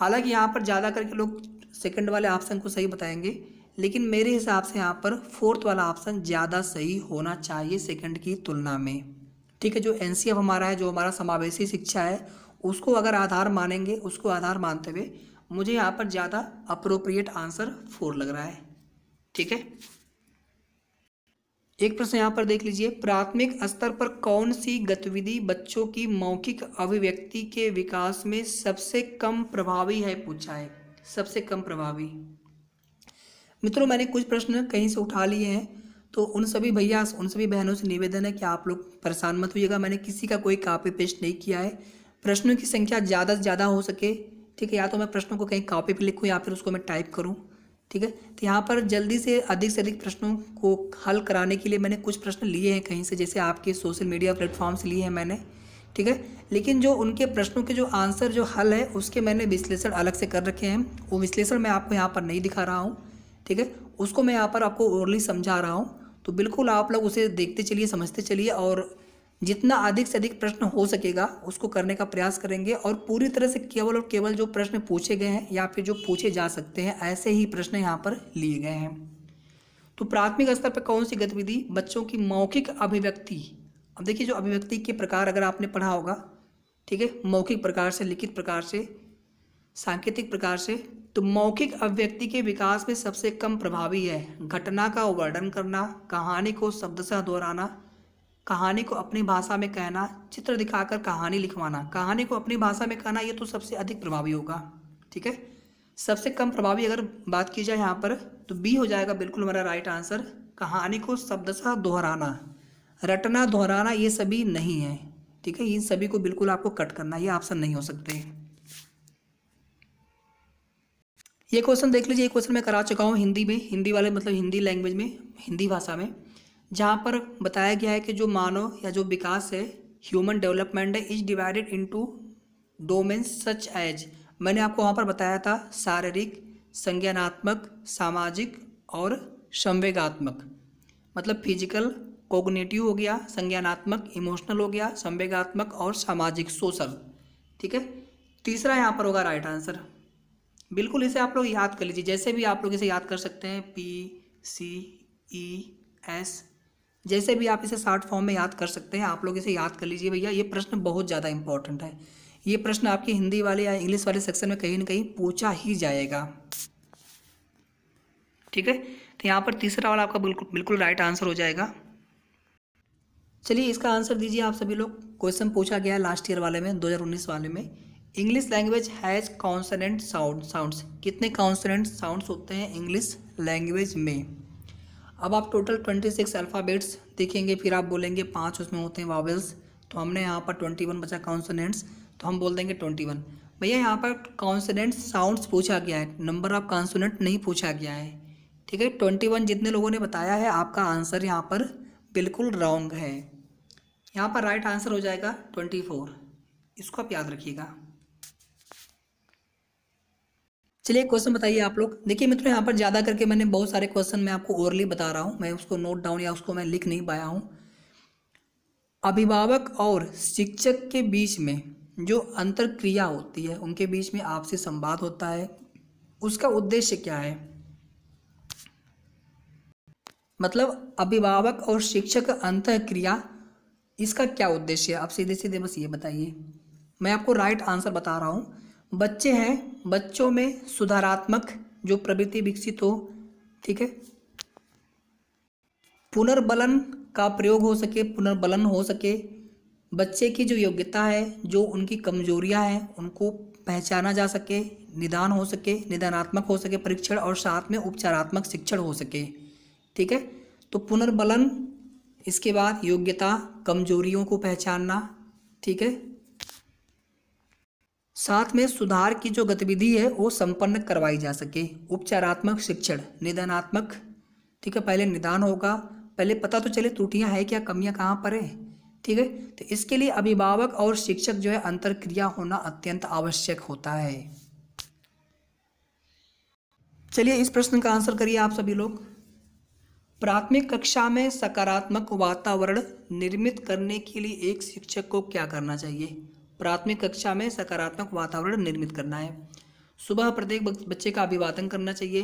हालांकि यहाँ पर ज़्यादा करके लोग सेकंड वाले ऑप्शन को सही बताएंगे लेकिन मेरे हिसाब से यहाँ पर फोर्थ वाला ऑप्शन ज़्यादा सही होना चाहिए सेकंड की तुलना में ठीक है जो एन हमारा है जो हमारा समावेशी शिक्षा है उसको अगर आधार मानेंगे उसको आधार मानते हुए मुझे यहाँ पर ज़्यादा अप्रोप्रिएट आंसर फोर लग रहा है ठीक है एक प्रश्न यहाँ पर देख लीजिए प्राथमिक स्तर पर कौन सी गतिविधि बच्चों की मौखिक अभिव्यक्ति के विकास में सबसे कम प्रभावी है पूछा है सबसे कम प्रभावी मित्रों मैंने कुछ प्रश्न कहीं से उठा लिए हैं तो उन सभी भैया उन सभी बहनों से निवेदन है कि आप लोग परेशान मत होइएगा मैंने किसी का कोई कापी पेस्ट नहीं किया है प्रश्नों की संख्या ज़्यादा से ज़्यादा हो सके ठीक है या तो मैं प्रश्नों को कहीं कापी पर लिखूँ या फिर उसको मैं टाइप करूँ ठीक है तो यहाँ पर जल्दी से अधिक से अधिक प्रश्नों को हल कराने के लिए मैंने कुछ प्रश्न लिए हैं कहीं से जैसे आपके सोशल मीडिया प्लेटफॉर्म से लिए हैं मैंने ठीक है लेकिन जो उनके प्रश्नों के जो आंसर जो हल है उसके मैंने विश्लेषण अलग से कर रखे हैं वो विश्लेषण मैं आपको यहाँ पर नहीं दिखा रहा हूँ ठीक है उसको मैं यहाँ पर आपको ओरली समझा रहा हूँ तो बिल्कुल आप लोग उसे देखते चलिए समझते चलिए और जितना अधिक से अधिक प्रश्न हो सकेगा उसको करने का प्रयास करेंगे और पूरी तरह से केवल और केवल जो प्रश्न पूछे गए हैं या फिर जो पूछे जा सकते हैं ऐसे ही प्रश्न यहाँ पर लिए गए हैं तो प्राथमिक स्तर पर कौन सी गतिविधि बच्चों की मौखिक अभिव्यक्ति अब देखिए जो अभिव्यक्ति के प्रकार अगर आपने पढ़ा होगा ठीक है मौखिक प्रकार से लिखित प्रकार से सांकेतिक प्रकार से तो मौखिक अभिव्यक्ति के विकास में सबसे कम प्रभावी है घटना का वर्णन करना कहानी को शब्द से दोहराना कहानी को अपनी भाषा में कहना चित्र दिखाकर कहानी लिखवाना कहानी को अपनी भाषा में कहना ये तो सबसे अधिक प्रभावी होगा ठीक है सबसे कम प्रभावी अगर बात की जाए यहाँ पर तो बी हो जाएगा बिल्कुल हमारा राइट आंसर कहानी को शब्द से दोहराना रटना दोहराना ये सभी नहीं है ठीक है इन सभी को बिल्कुल आपको कट करना ये ऑप्शन नहीं हो सकते ये क्वेश्चन देख लीजिए ये क्वेश्चन मैं करा चुका हूँ हिंदी में हिंदी वाले मतलब हिंदी लैंग्वेज में हिंदी भाषा में जहाँ पर बताया गया है कि जो मानव या जो विकास है ह्यूमन डेवलपमेंट है is divided into domains such as मैंने आपको वहाँ पर बताया था शारीरिक संज्ञानात्मक सामाजिक और संवेगात्मक मतलब फिजिकल कोग्नेटिव हो गया संज्ञानात्मक इमोशनल हो गया संवेगात्मक और सामाजिक सोशल ठीक है तीसरा यहाँ पर होगा राइट आंसर बिल्कुल इसे आप लोग याद कर लीजिए जैसे भी आप लोग इसे याद कर सकते हैं पी सी ई एस जैसे भी आप इसे शार्ट फॉर्म में याद कर सकते हैं आप लोग इसे याद कर लीजिए भैया ये प्रश्न बहुत ज़्यादा इंपॉर्टेंट है ये प्रश्न आपके हिंदी वाले या इंग्लिश वाले सेक्शन में कहीं ना कहीं पूछा ही जाएगा ठीक है तो यहाँ पर तीसरा वाला आपका बिल्कुल बिल्कुल राइट आंसर हो जाएगा चलिए इसका आंसर दीजिए आप सभी लोग क्वेश्चन पूछा गया लास्ट ईयर वाले में 2019 वाले में English language has consonant sound sounds कितने कॉन्सनेंट साउंड्स होते हैं इंग्लिश लैंग्वेज में अब आप टोटल ट्वेंटी सिक्स अल्फ़ाबेट्स देखेंगे फिर आप बोलेंगे पाँच उसमें होते हैं वावल्स तो हमने यहाँ पर ट्वेंटी वन बचा कॉन्सनेंट्स तो हम बोल देंगे ट्वेंटी वन भैया यहाँ पर कॉन्सनेंट साउंड्स पूछा गया है नंबर ऑफ कॉन्सनेंट नहीं पूछा गया है ठीक है ट्वेंटी वन जितने लोगों ने बताया है आपका आंसर यहाँ पर बिल्कुल रॉन्ग है यहाँ पर राइट आंसर हो जाएगा ट्वेंटी फोर इसको आप याद रखिएगा चलिए क्वेश्चन बताइए आप लोग देखिए मित्रों यहाँ पर ज़्यादा करके मैंने बहुत सारे क्वेश्चन मैं आपको ओरली बता रहा हूँ मैं उसको नोट डाउन या उसको मैं लिख नहीं पाया हूँ अभिभावक और शिक्षक के बीच में जो अंतर क्रिया होती है उनके बीच में आपसी संवाद होता है उसका उद्देश्य क्या है मतलब अभिभावक और शिक्षक अंत क्रिया इसका क्या उद्देश्य है आप सीधे सीधे बस ये बताइए मैं आपको राइट आंसर बता रहा हूँ बच्चे हैं बच्चों में सुधारात्मक जो प्रवृत्ति विकसित हो ठीक है पुनर्बलन का प्रयोग हो सके पुनर्बलन हो सके बच्चे की जो योग्यता है जो उनकी कमजोरियां हैं उनको पहचाना जा सके निदान हो सके निदानात्मक हो सके परीक्षण और साथ में उपचारात्मक शिक्षण हो सके ठीक है तो पुनर्बलन इसके बाद योग्यता कमजोरियों को पहचानना ठीक है साथ में सुधार की जो गतिविधि है वो संपन्न करवाई जा सके उपचारात्मक शिक्षण निदानात्मक ठीक है पहले निदान होगा पहले पता तो चले त्रुटियां है क्या कमियां कहाँ पर है ठीक है तो इसके लिए अभिभावक और शिक्षक जो है अंतर क्रिया होना अत्यंत आवश्यक होता है चलिए इस प्रश्न का आंसर करिए आप सभी लोग प्राथमिक कक्षा में सकारात्मक वातावरण निर्मित करने के लिए एक शिक्षक को क्या करना चाहिए प्राथमिक कक्षा में सकारात्मक वातावरण निर्मित करना है सुबह प्रत्येक बच्चे का अभिवादन करना चाहिए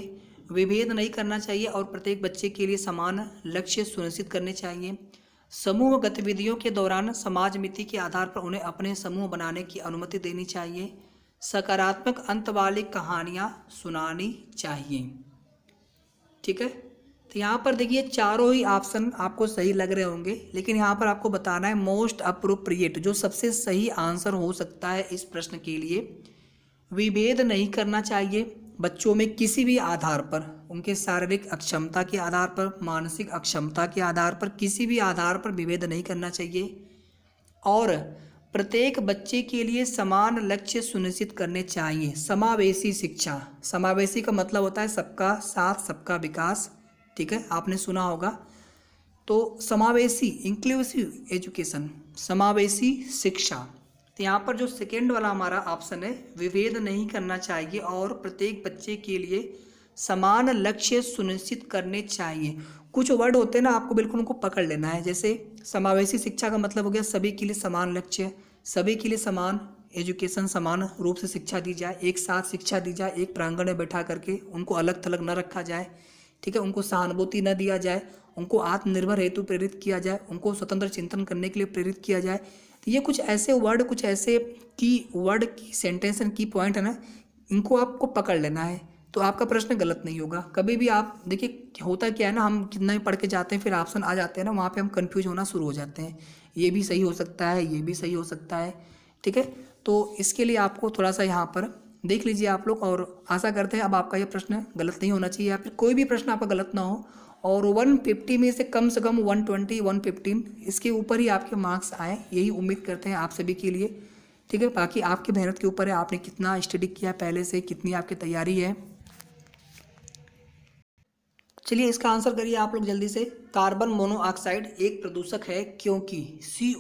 विभेद नहीं करना चाहिए और प्रत्येक बच्चे के लिए समान लक्ष्य सुनिश्चित करने चाहिए समूह गतिविधियों के दौरान समाज मिति के आधार पर उन्हें अपने समूह बनाने की अनुमति देनी चाहिए सकारात्मक अंत वाली कहानियाँ सुनानी चाहिए ठीक है तो यहाँ पर देखिए चारों ही ऑप्शन आपको सही लग रहे होंगे लेकिन यहाँ पर आपको बताना है मोस्ट अप्रोप्रिएट जो सबसे सही आंसर हो सकता है इस प्रश्न के लिए विभेद नहीं करना चाहिए बच्चों में किसी भी आधार पर उनके शारीरिक अक्षमता के आधार पर मानसिक अक्षमता के आधार पर किसी भी आधार पर विभेद नहीं करना चाहिए और प्रत्येक बच्चे के लिए समान लक्ष्य सुनिश्चित करने चाहिए समावेशी शिक्षा समावेशी का मतलब होता है सबका साथ सबका विकास ठीक है आपने सुना होगा तो समावेशी इंक्लूसिव एजुकेशन समावेशी शिक्षा तो यहाँ पर जो सेकेंड वाला हमारा ऑप्शन है विभेद नहीं करना चाहिए और प्रत्येक बच्चे के लिए समान लक्ष्य सुनिश्चित करने चाहिए कुछ वर्ड होते हैं ना आपको बिल्कुल उनको पकड़ लेना है जैसे समावेशी शिक्षा का मतलब हो गया सभी के लिए समान लक्ष्य सभी के लिए समान एजुकेशन समान रूप से शिक्षा दी जाए एक साथ शिक्षा दी जाए एक प्रांगण में बैठा करके उनको अलग थलग न रखा जाए ठीक है उनको सहानुभूति न दिया जाए उनको आत्मनिर्भर हेतु प्रेरित किया जाए उनको स्वतंत्र चिंतन करने के लिए प्रेरित किया जाए तो ये कुछ ऐसे वर्ड कुछ ऐसे की वर्ड की सेंटेंस एंड की पॉइंट है ना इनको आपको पकड़ लेना है तो आपका प्रश्न गलत नहीं होगा कभी भी आप देखिए होता क्या है ना हम कितना भी पढ़ के जाते हैं फिर ऑप्शन आ जाते हैं ना वहाँ पे हम कंफ्यूज होना शुरू हो जाते हैं ये भी सही हो सकता है ये भी सही हो सकता है ठीक है तो इसके लिए आपको थोड़ा सा यहाँ पर देख लीजिए आप लोग और आशा करते हैं अब आपका ये प्रश्न गलत नहीं होना चाहिए या फिर कोई भी प्रश्न आपका गलत ना हो और 150 में से कम से कम 120, 115 इसके ऊपर ही आपके मार्क्स आए यही उम्मीद करते हैं आप सभी के लिए ठीक है बाकी आपकी मेहनत के ऊपर है आपने कितना स्टडी किया पहले से कितनी आपकी तैयारी है चलिए इसका आंसर करिए आप लोग जल्दी से कार्बन मोनोऑक्साइड एक प्रदूषक है क्योंकि सी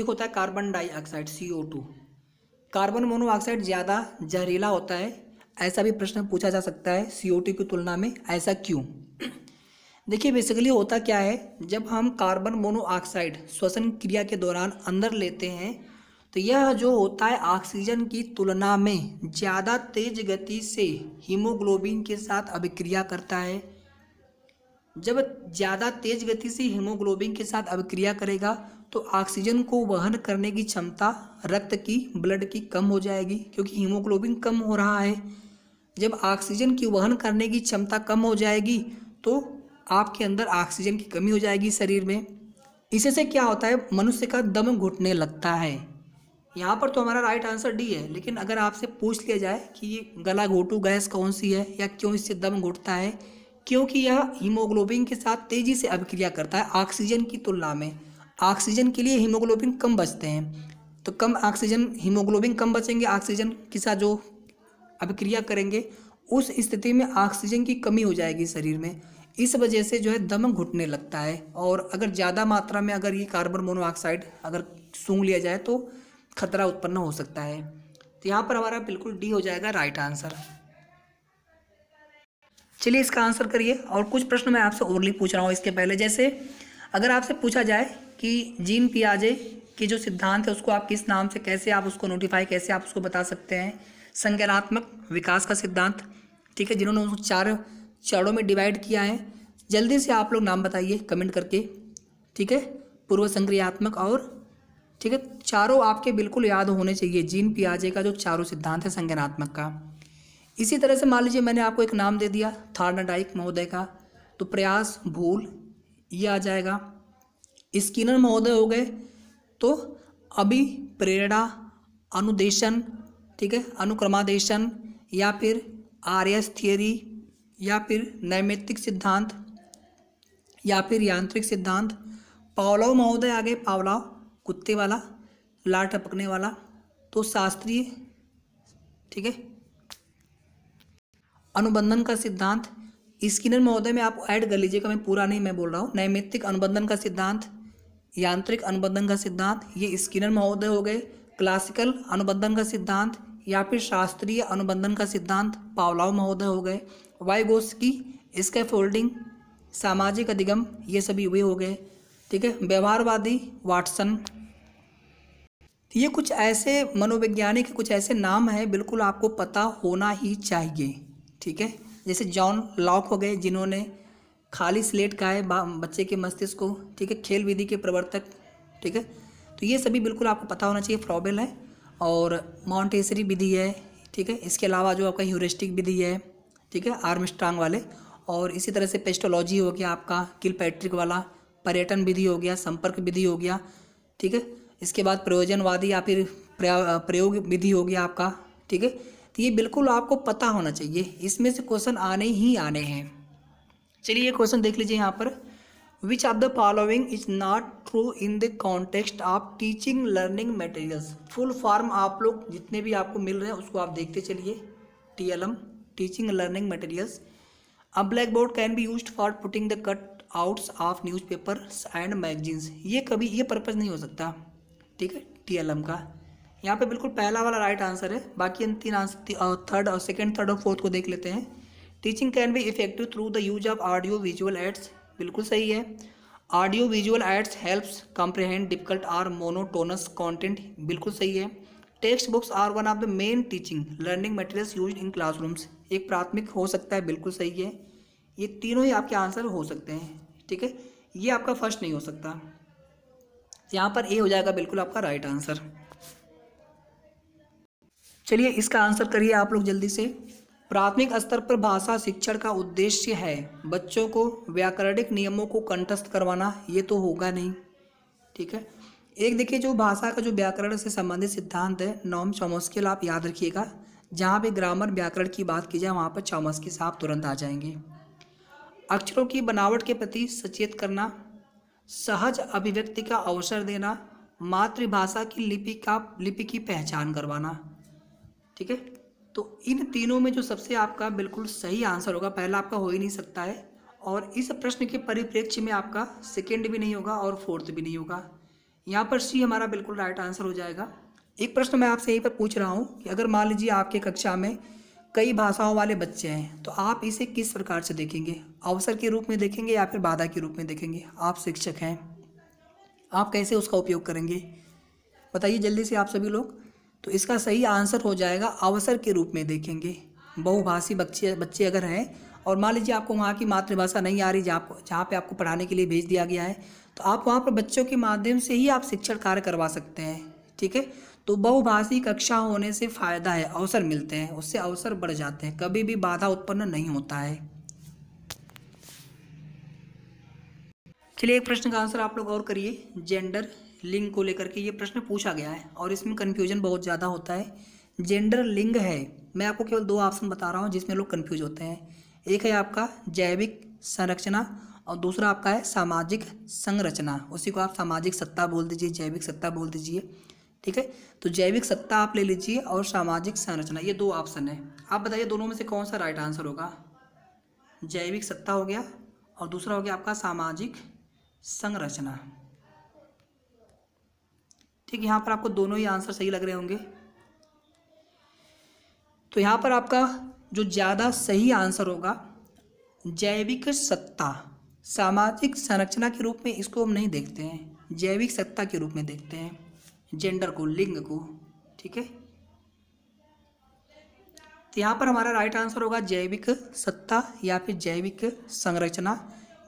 एक होता है carbon dioxide C O two carbon monoxide ज़्यादा जहरीला होता है ऐसा भी प्रश्न पूछा जा सकता है सी की तुलना में ऐसा क्यों देखिए बेसिकली होता क्या है जब हम कार्बन मोनोऑक्साइड श्वसन क्रिया के दौरान अंदर लेते हैं तो यह जो होता है ऑक्सीजन की तुलना में ज़्यादा तेज गति से हीमोग्लोबिन के साथ अभिक्रिया करता है जब ज़्यादा तेज गति से हीमोग्लोबिन के साथ अभिक्रिया करेगा तो ऑक्सीजन को वहन करने की क्षमता रक्त की ब्लड की कम हो जाएगी क्योंकि हीमोग्लोबिन कम हो रहा है जब ऑक्सीजन की वहन करने की क्षमता कम हो जाएगी तो आपके अंदर ऑक्सीजन की कमी हो जाएगी शरीर में इसी से क्या होता है मनुष्य का दम घुटने लगता है यहाँ पर तो हमारा राइट आंसर डी है लेकिन अगर आपसे पूछ लिया जाए कि ये गला घोटू गैस कौन सी है या क्यों इससे दम घुटता है क्योंकि यह हीमोग्लोबिन के साथ तेज़ी से अभिक्रिया करता है ऑक्सीजन की तुलना में ऑक्सीजन के लिए हीमोग्लोबिन कम बचते हैं तो कम ऑक्सीजन हीमोग्लोबिन कम बचेंगे ऑक्सीजन के साथ जो अभिक्रिया करेंगे उस स्थिति में ऑक्सीजन की कमी हो जाएगी शरीर में इस वजह से जो है दम घुटने लगता है और अगर ज़्यादा मात्रा में अगर ये कार्बन मोनोऑक्साइड अगर सूंघ लिया जाए तो खतरा उत्पन्न हो सकता है तो यहाँ पर हमारा बिल्कुल डी हो जाएगा राइट आंसर चलिए इसका आंसर करिए और कुछ प्रश्न मैं आपसे ओरली पूछ रहा हूँ इसके पहले जैसे अगर आपसे पूछा जाए कि जीन पियाजे के जो सिद्धांत है उसको आप किस नाम से कैसे आप उसको नोटिफाई कैसे आप उसको बता सकते हैं संज्ञानात्मक विकास का सिद्धांत ठीक है जिन्होंने उसको चार चारों में डिवाइड किया है जल्दी से आप लोग नाम बताइए कमेंट करके ठीक है पूर्व संक्रियात्मक और ठीक है चारों आपके बिल्कुल याद होने चाहिए जीन पियाजे का जो चारों सिद्धांत है संज्ञानात्मक का इसी तरह से मान लीजिए मैंने आपको एक नाम दे दिया थार्नाडाइक महोदय का तो प्रयास भूल ये आ जाएगा स्किनर महोदय हो गए तो अभी प्रेरणा अनुदेशन ठीक है अनुक्रमादेशन या फिर आर्यस थियरी या फिर नैमित्तिक सिद्धांत या फिर यांत्रिक सिद्धांत पावलाव महोदय आ गए पावलाव कुत्ते वाला लाल टपकने वाला तो शास्त्रीय ठीक है अनुबंधन का सिद्धांत स्किनर महोदय में आप ऐड कर लीजिएगा मैं पूरा नहीं मैं बोल रहा हूँ नैमित्तिक अनुबंधन का सिद्धांत यांत्रिक अनुबंधन का सिद्धांत ये स्किनर महोदय हो गए क्लासिकल अनुबंधन का सिद्धांत या फिर शास्त्रीय अनुबंधन का सिद्धांत पावलाव महोदय हो गए वाइगोस की इसके फोल्डिंग सामाजिक अधिगम ये सभी हुए हो गए ठीक है व्यवहारवादी वाटसन ये कुछ ऐसे मनोवैज्ञानिक कुछ ऐसे नाम हैं बिल्कुल आपको पता होना ही चाहिए ठीक है जैसे जॉन लॉक हो गए जिन्होंने खाली स्लेट का है बच्चे के मस्तिष्क को ठीक है खेल विधि के प्रवर्तक ठीक है तो ये सभी बिल्कुल आपको पता होना चाहिए फ्रॉबेल है और माउंटेसरी विधि है ठीक है इसके अलावा जो आपका ह्यूरिस्टिक विधि है ठीक है आर्म स्ट्रांग वाले और इसी तरह से पेस्टोलॉजी हो गया आपका किल पैट्रिक वाला पर्यटन विधि हो गया संपर्क विधि हो गया ठीक है इसके बाद प्रयोजनवादी या फिर प्रयोग विधि हो गया आपका ठीक है तो ये बिल्कुल आपको पता होना चाहिए इसमें से क्वेश्चन आने ही आने हैं चलिए ये क्वेश्चन देख लीजिए यहाँ पर which of the following is not true in the context of teaching learning materials full form आप लोग जितने भी आपको मिल रहे हैं उसको आप देखते चलिए T L M teaching learning materials a black board can be use for putting the cut outs of news and magazines ये कभी ये पर्पज़ नहीं हो सकता ठीक है टी एल एम का यहाँ पे बिल्कुल पहला वाला राइट आंसर है बाकी इन तीन आंसर थर्ड और सेकेंड थर्ड और फोर्थ को देख लेते हैं teaching can be effective through the use of audio visual aids बिल्कुल सही है audio visual aids helps comprehend difficult or monotonous content बिल्कुल सही है text books are one of the main teaching learning materials use in classrooms एक प्राथमिक हो सकता है बिल्कुल सही है ये तीनों ही आपके आंसर हो सकते हैं ठीक है ये आपका फर्स्ट नहीं हो सकता यहाँ पर ए हो जाएगा बिल्कुल आपका राइट आंसर चलिए इसका आंसर करिए आप लोग जल्दी से प्राथमिक स्तर पर भाषा शिक्षण का उद्देश्य है बच्चों को व्याकरणिक नियमों को कंठस्थ करवाना ये तो होगा नहीं ठीक है एक देखिए जो भाषा का जो व्याकरण से संबंधित सिद्धांत है नॉम चौमस्किल आप याद रखिएगा जहाँ पे ग्रामर व्याकरण की बात की जाए वहाँ पर से साहब तुरंत आ जाएंगे अक्षरों की बनावट के प्रति सचेत करना सहज अभिव्यक्ति का अवसर देना मातृभाषा की लिपि का लिपि की पहचान करवाना ठीक है तो इन तीनों में जो सबसे आपका बिल्कुल सही आंसर होगा पहला आपका हो ही नहीं सकता है और इस प्रश्न के परिप्रेक्ष्य में आपका सेकेंड भी नहीं होगा और फोर्थ भी नहीं होगा यहाँ पर सी हमारा बिल्कुल राइट आंसर हो जाएगा एक प्रश्न मैं आपसे यहीं पर पूछ रहा हूँ कि अगर मान लीजिए आपके कक्षा में कई भाषाओं वाले बच्चे हैं तो आप इसे किस प्रकार से देखेंगे अवसर के रूप में देखेंगे या फिर बाधा के रूप में देखेंगे आप शिक्षक हैं आप कैसे उसका उपयोग करेंगे बताइए जल्दी से आप सभी लोग तो इसका सही आंसर हो जाएगा अवसर के रूप में देखेंगे बहुभाषी बच्चे बच्चे अगर हैं और मान लीजिए आपको वहाँ की मातृभाषा नहीं आ रही जहाँ जहाँ पे आपको पढ़ाने के लिए भेज दिया गया है तो आप वहाँ पर बच्चों के माध्यम से ही आप शिक्षण कार्य करवा सकते हैं ठीक है तो बहुभाषी कक्षा होने से फ़ायदा है अवसर मिलते हैं उससे अवसर बढ़ जाते हैं कभी भी बाधा उत्पन्न नहीं होता है चलिए एक प्रश्न का आंसर आप लोग और करिए जेंडर लिंग को लेकर के ये प्रश्न पूछा गया है और इसमें कन्फ्यूजन बहुत ज़्यादा होता है जेंडर लिंग है मैं आपको केवल दो ऑप्शन बता रहा हूँ जिसमें लोग कन्फ्यूज होते हैं एक है आपका जैविक संरचना और दूसरा आपका है सामाजिक संरचना उसी को आप सामाजिक सत्ता बोल दीजिए जैविक सत्ता बोल दीजिए ठीक है तो जैविक सत्ता आप ले लीजिए और सामाजिक संरचना ये दो ऑप्शन है आप बताइए दोनों में से कौन सा राइट आंसर होगा जैविक सत्ता हो गया और दूसरा हो गया आपका सामाजिक संरचना ठीक है यहाँ पर आपको दोनों ही आंसर सही लग रहे होंगे तो यहाँ पर आपका जो ज़्यादा सही आंसर होगा जैविक सत्ता सामाजिक संरचना के रूप में इसको हम नहीं देखते हैं जैविक सत्ता के रूप में देखते हैं जेंडर को लिंग को ठीक है तो यहाँ पर हमारा राइट आंसर होगा जैविक सत्ता या फिर जैविक संरचना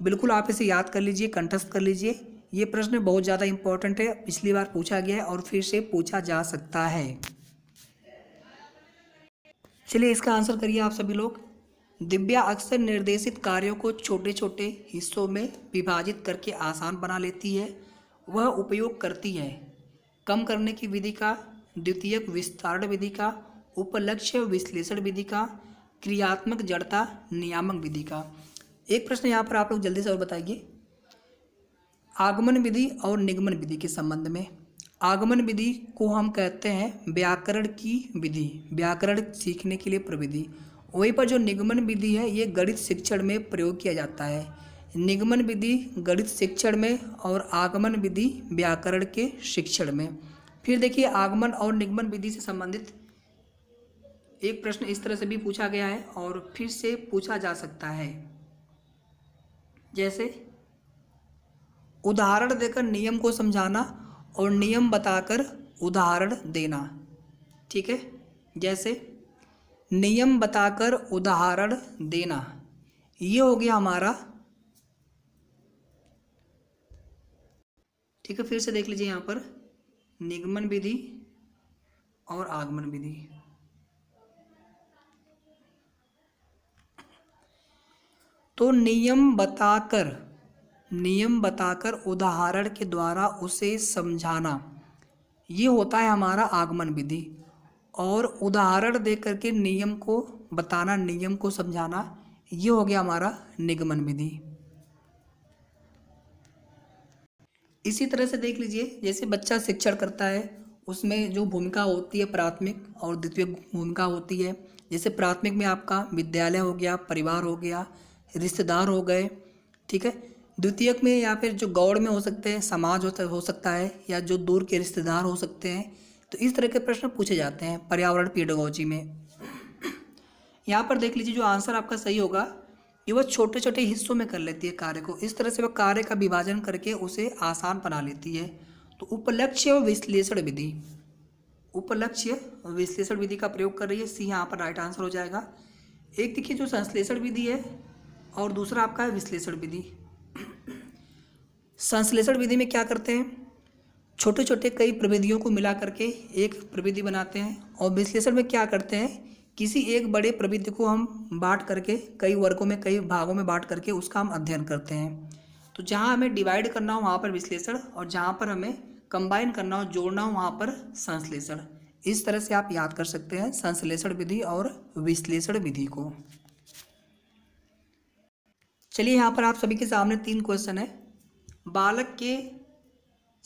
बिल्कुल आप इसे याद कर लीजिए कंठस्थ कर लीजिए ये प्रश्न बहुत ज़्यादा इम्पोर्टेंट है पिछली बार पूछा गया है और फिर से पूछा जा सकता है चलिए इसका आंसर करिए आप सभी लोग दिव्या अक्सर निर्देशित कार्यों को छोटे छोटे हिस्सों में विभाजित करके आसान बना लेती है वह उपयोग करती है कम करने की विधि का द्वितीयक विस्तारण विधि का उपलक्ष्य विश्लेषण विधि का क्रियात्मक जड़ता नियामक विधि का एक प्रश्न यहाँ पर आप लोग जल्दी से और बताइए आगमन विधि और निगमन विधि के संबंध में आगमन विधि को हम कहते हैं व्याकरण की विधि व्याकरण सीखने के लिए प्रविधि वहीं पर जो निगमन विधि है ये गणित शिक्षण में प्रयोग किया जाता है निगमन विधि गणित शिक्षण में और आगमन विधि व्याकरण के शिक्षण में फिर देखिए आगमन और निगमन विधि से संबंधित एक प्रश्न इस तरह से भी पूछा गया है और फिर से पूछा जा सकता है जैसे उदाहरण देकर नियम को समझाना और नियम बताकर उदाहरण देना ठीक है जैसे नियम बताकर उदाहरण देना ये हो गया हमारा ठीक है फिर से देख लीजिए यहाँ पर निगमन विधि और आगमन विधि तो नियम बताकर नियम बताकर उदाहरण के द्वारा उसे समझाना ये होता है हमारा आगमन विधि और उदाहरण दे करके नियम को बताना नियम को समझाना ये हो गया हमारा निगमन विधि इसी तरह से देख लीजिए जैसे बच्चा शिक्षण करता है उसमें जो भूमिका होती है प्राथमिक और द्वितीय भूमिका होती है जैसे प्राथमिक में आपका विद्यालय हो गया परिवार हो गया रिश्तेदार हो गए ठीक है द्वितीयक में या फिर जो गौड़ में हो सकते हैं समाज होता हो सकता है या जो दूर के रिश्तेदार हो सकते हैं तो इस तरह के प्रश्न पूछे जाते हैं पर्यावरण पीडोगोजी में यहाँ पर देख लीजिए जो आंसर आपका सही होगा वह छोटे छोटे हिस्सों में कर लेती है कार्य को इस तरह से वह कार्य का विभाजन करके उसे आसान बना लेती है तो उपलक्ष्य विश्लेषण विधि उपलक्ष्य विश्लेषण विधि का प्रयोग कर रही है सी यहाँ पर राइट आंसर हो जाएगा एक देखिए जो संश्लेषण विधि है और दूसरा आपका है विश्लेषण विधि संश्लेषण विधि में क्या करते हैं छोटे छोटे कई प्रविधियों को मिला करके एक प्रविधि बनाते हैं और विश्लेषण में क्या करते हैं किसी एक बड़े प्रविधि को हम बांट करके कई वर्गों में कई भागों में बांट करके उसका हम अध्ययन करते हैं तो जहाँ हमें डिवाइड करना हो वहाँ पर विश्लेषण और जहाँ पर हमें कंबाइन करना हो जोड़ना हो वहाँ पर संश्लेषण इस तरह से आप याद कर सकते हैं संश्लेषण विधि और विश्लेषण विधि को चलिए यहाँ पर आप सभी के सामने तीन क्वेश्चन है बालक के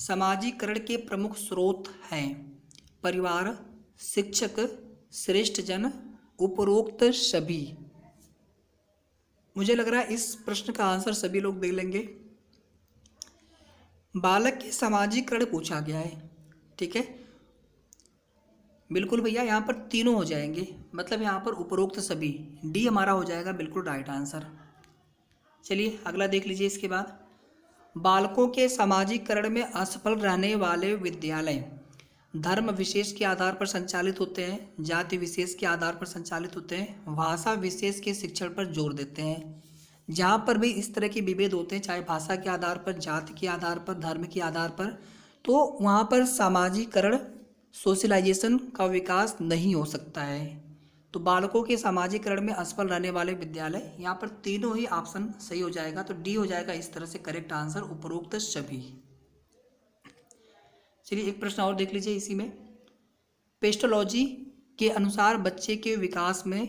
समाजीकरण के प्रमुख स्रोत हैं परिवार शिक्षक श्रेष्ठ जन उपरोक्त सभी मुझे लग रहा है इस प्रश्न का आंसर सभी लोग दे लेंगे बालक के समाजीकरण पूछा गया है ठीक है बिल्कुल भैया यहाँ पर तीनों हो जाएंगे मतलब यहाँ पर उपरोक्त सभी डी हमारा हो जाएगा बिल्कुल राइट आंसर चलिए अगला देख लीजिए इसके बाद बालकों के सामाजिकरण में असफल रहने वाले विद्यालय धर्म विशेष के आधार पर संचालित होते हैं जाति विशेष के आधार पर संचालित होते हैं भाषा विशेष के शिक्षण पर जोर देते हैं जहाँ पर भी इस तरह के विभेद होते हैं चाहे भाषा के आधार पर जाति के आधार पर धर्म के आधार पर तो वहाँ पर सामाजिकरण सोशलाइजेशन का विकास नहीं हो सकता है तो बालकों के सामाजिकरण में असफल रहने वाले विद्यालय यहाँ पर तीनों ही ऑप्शन सही हो जाएगा तो डी हो जाएगा इस तरह से करेक्ट आंसर उपरोक्त सभी चलिए एक प्रश्न और देख लीजिए इसी में पेस्टोलॉजी के अनुसार बच्चे के विकास में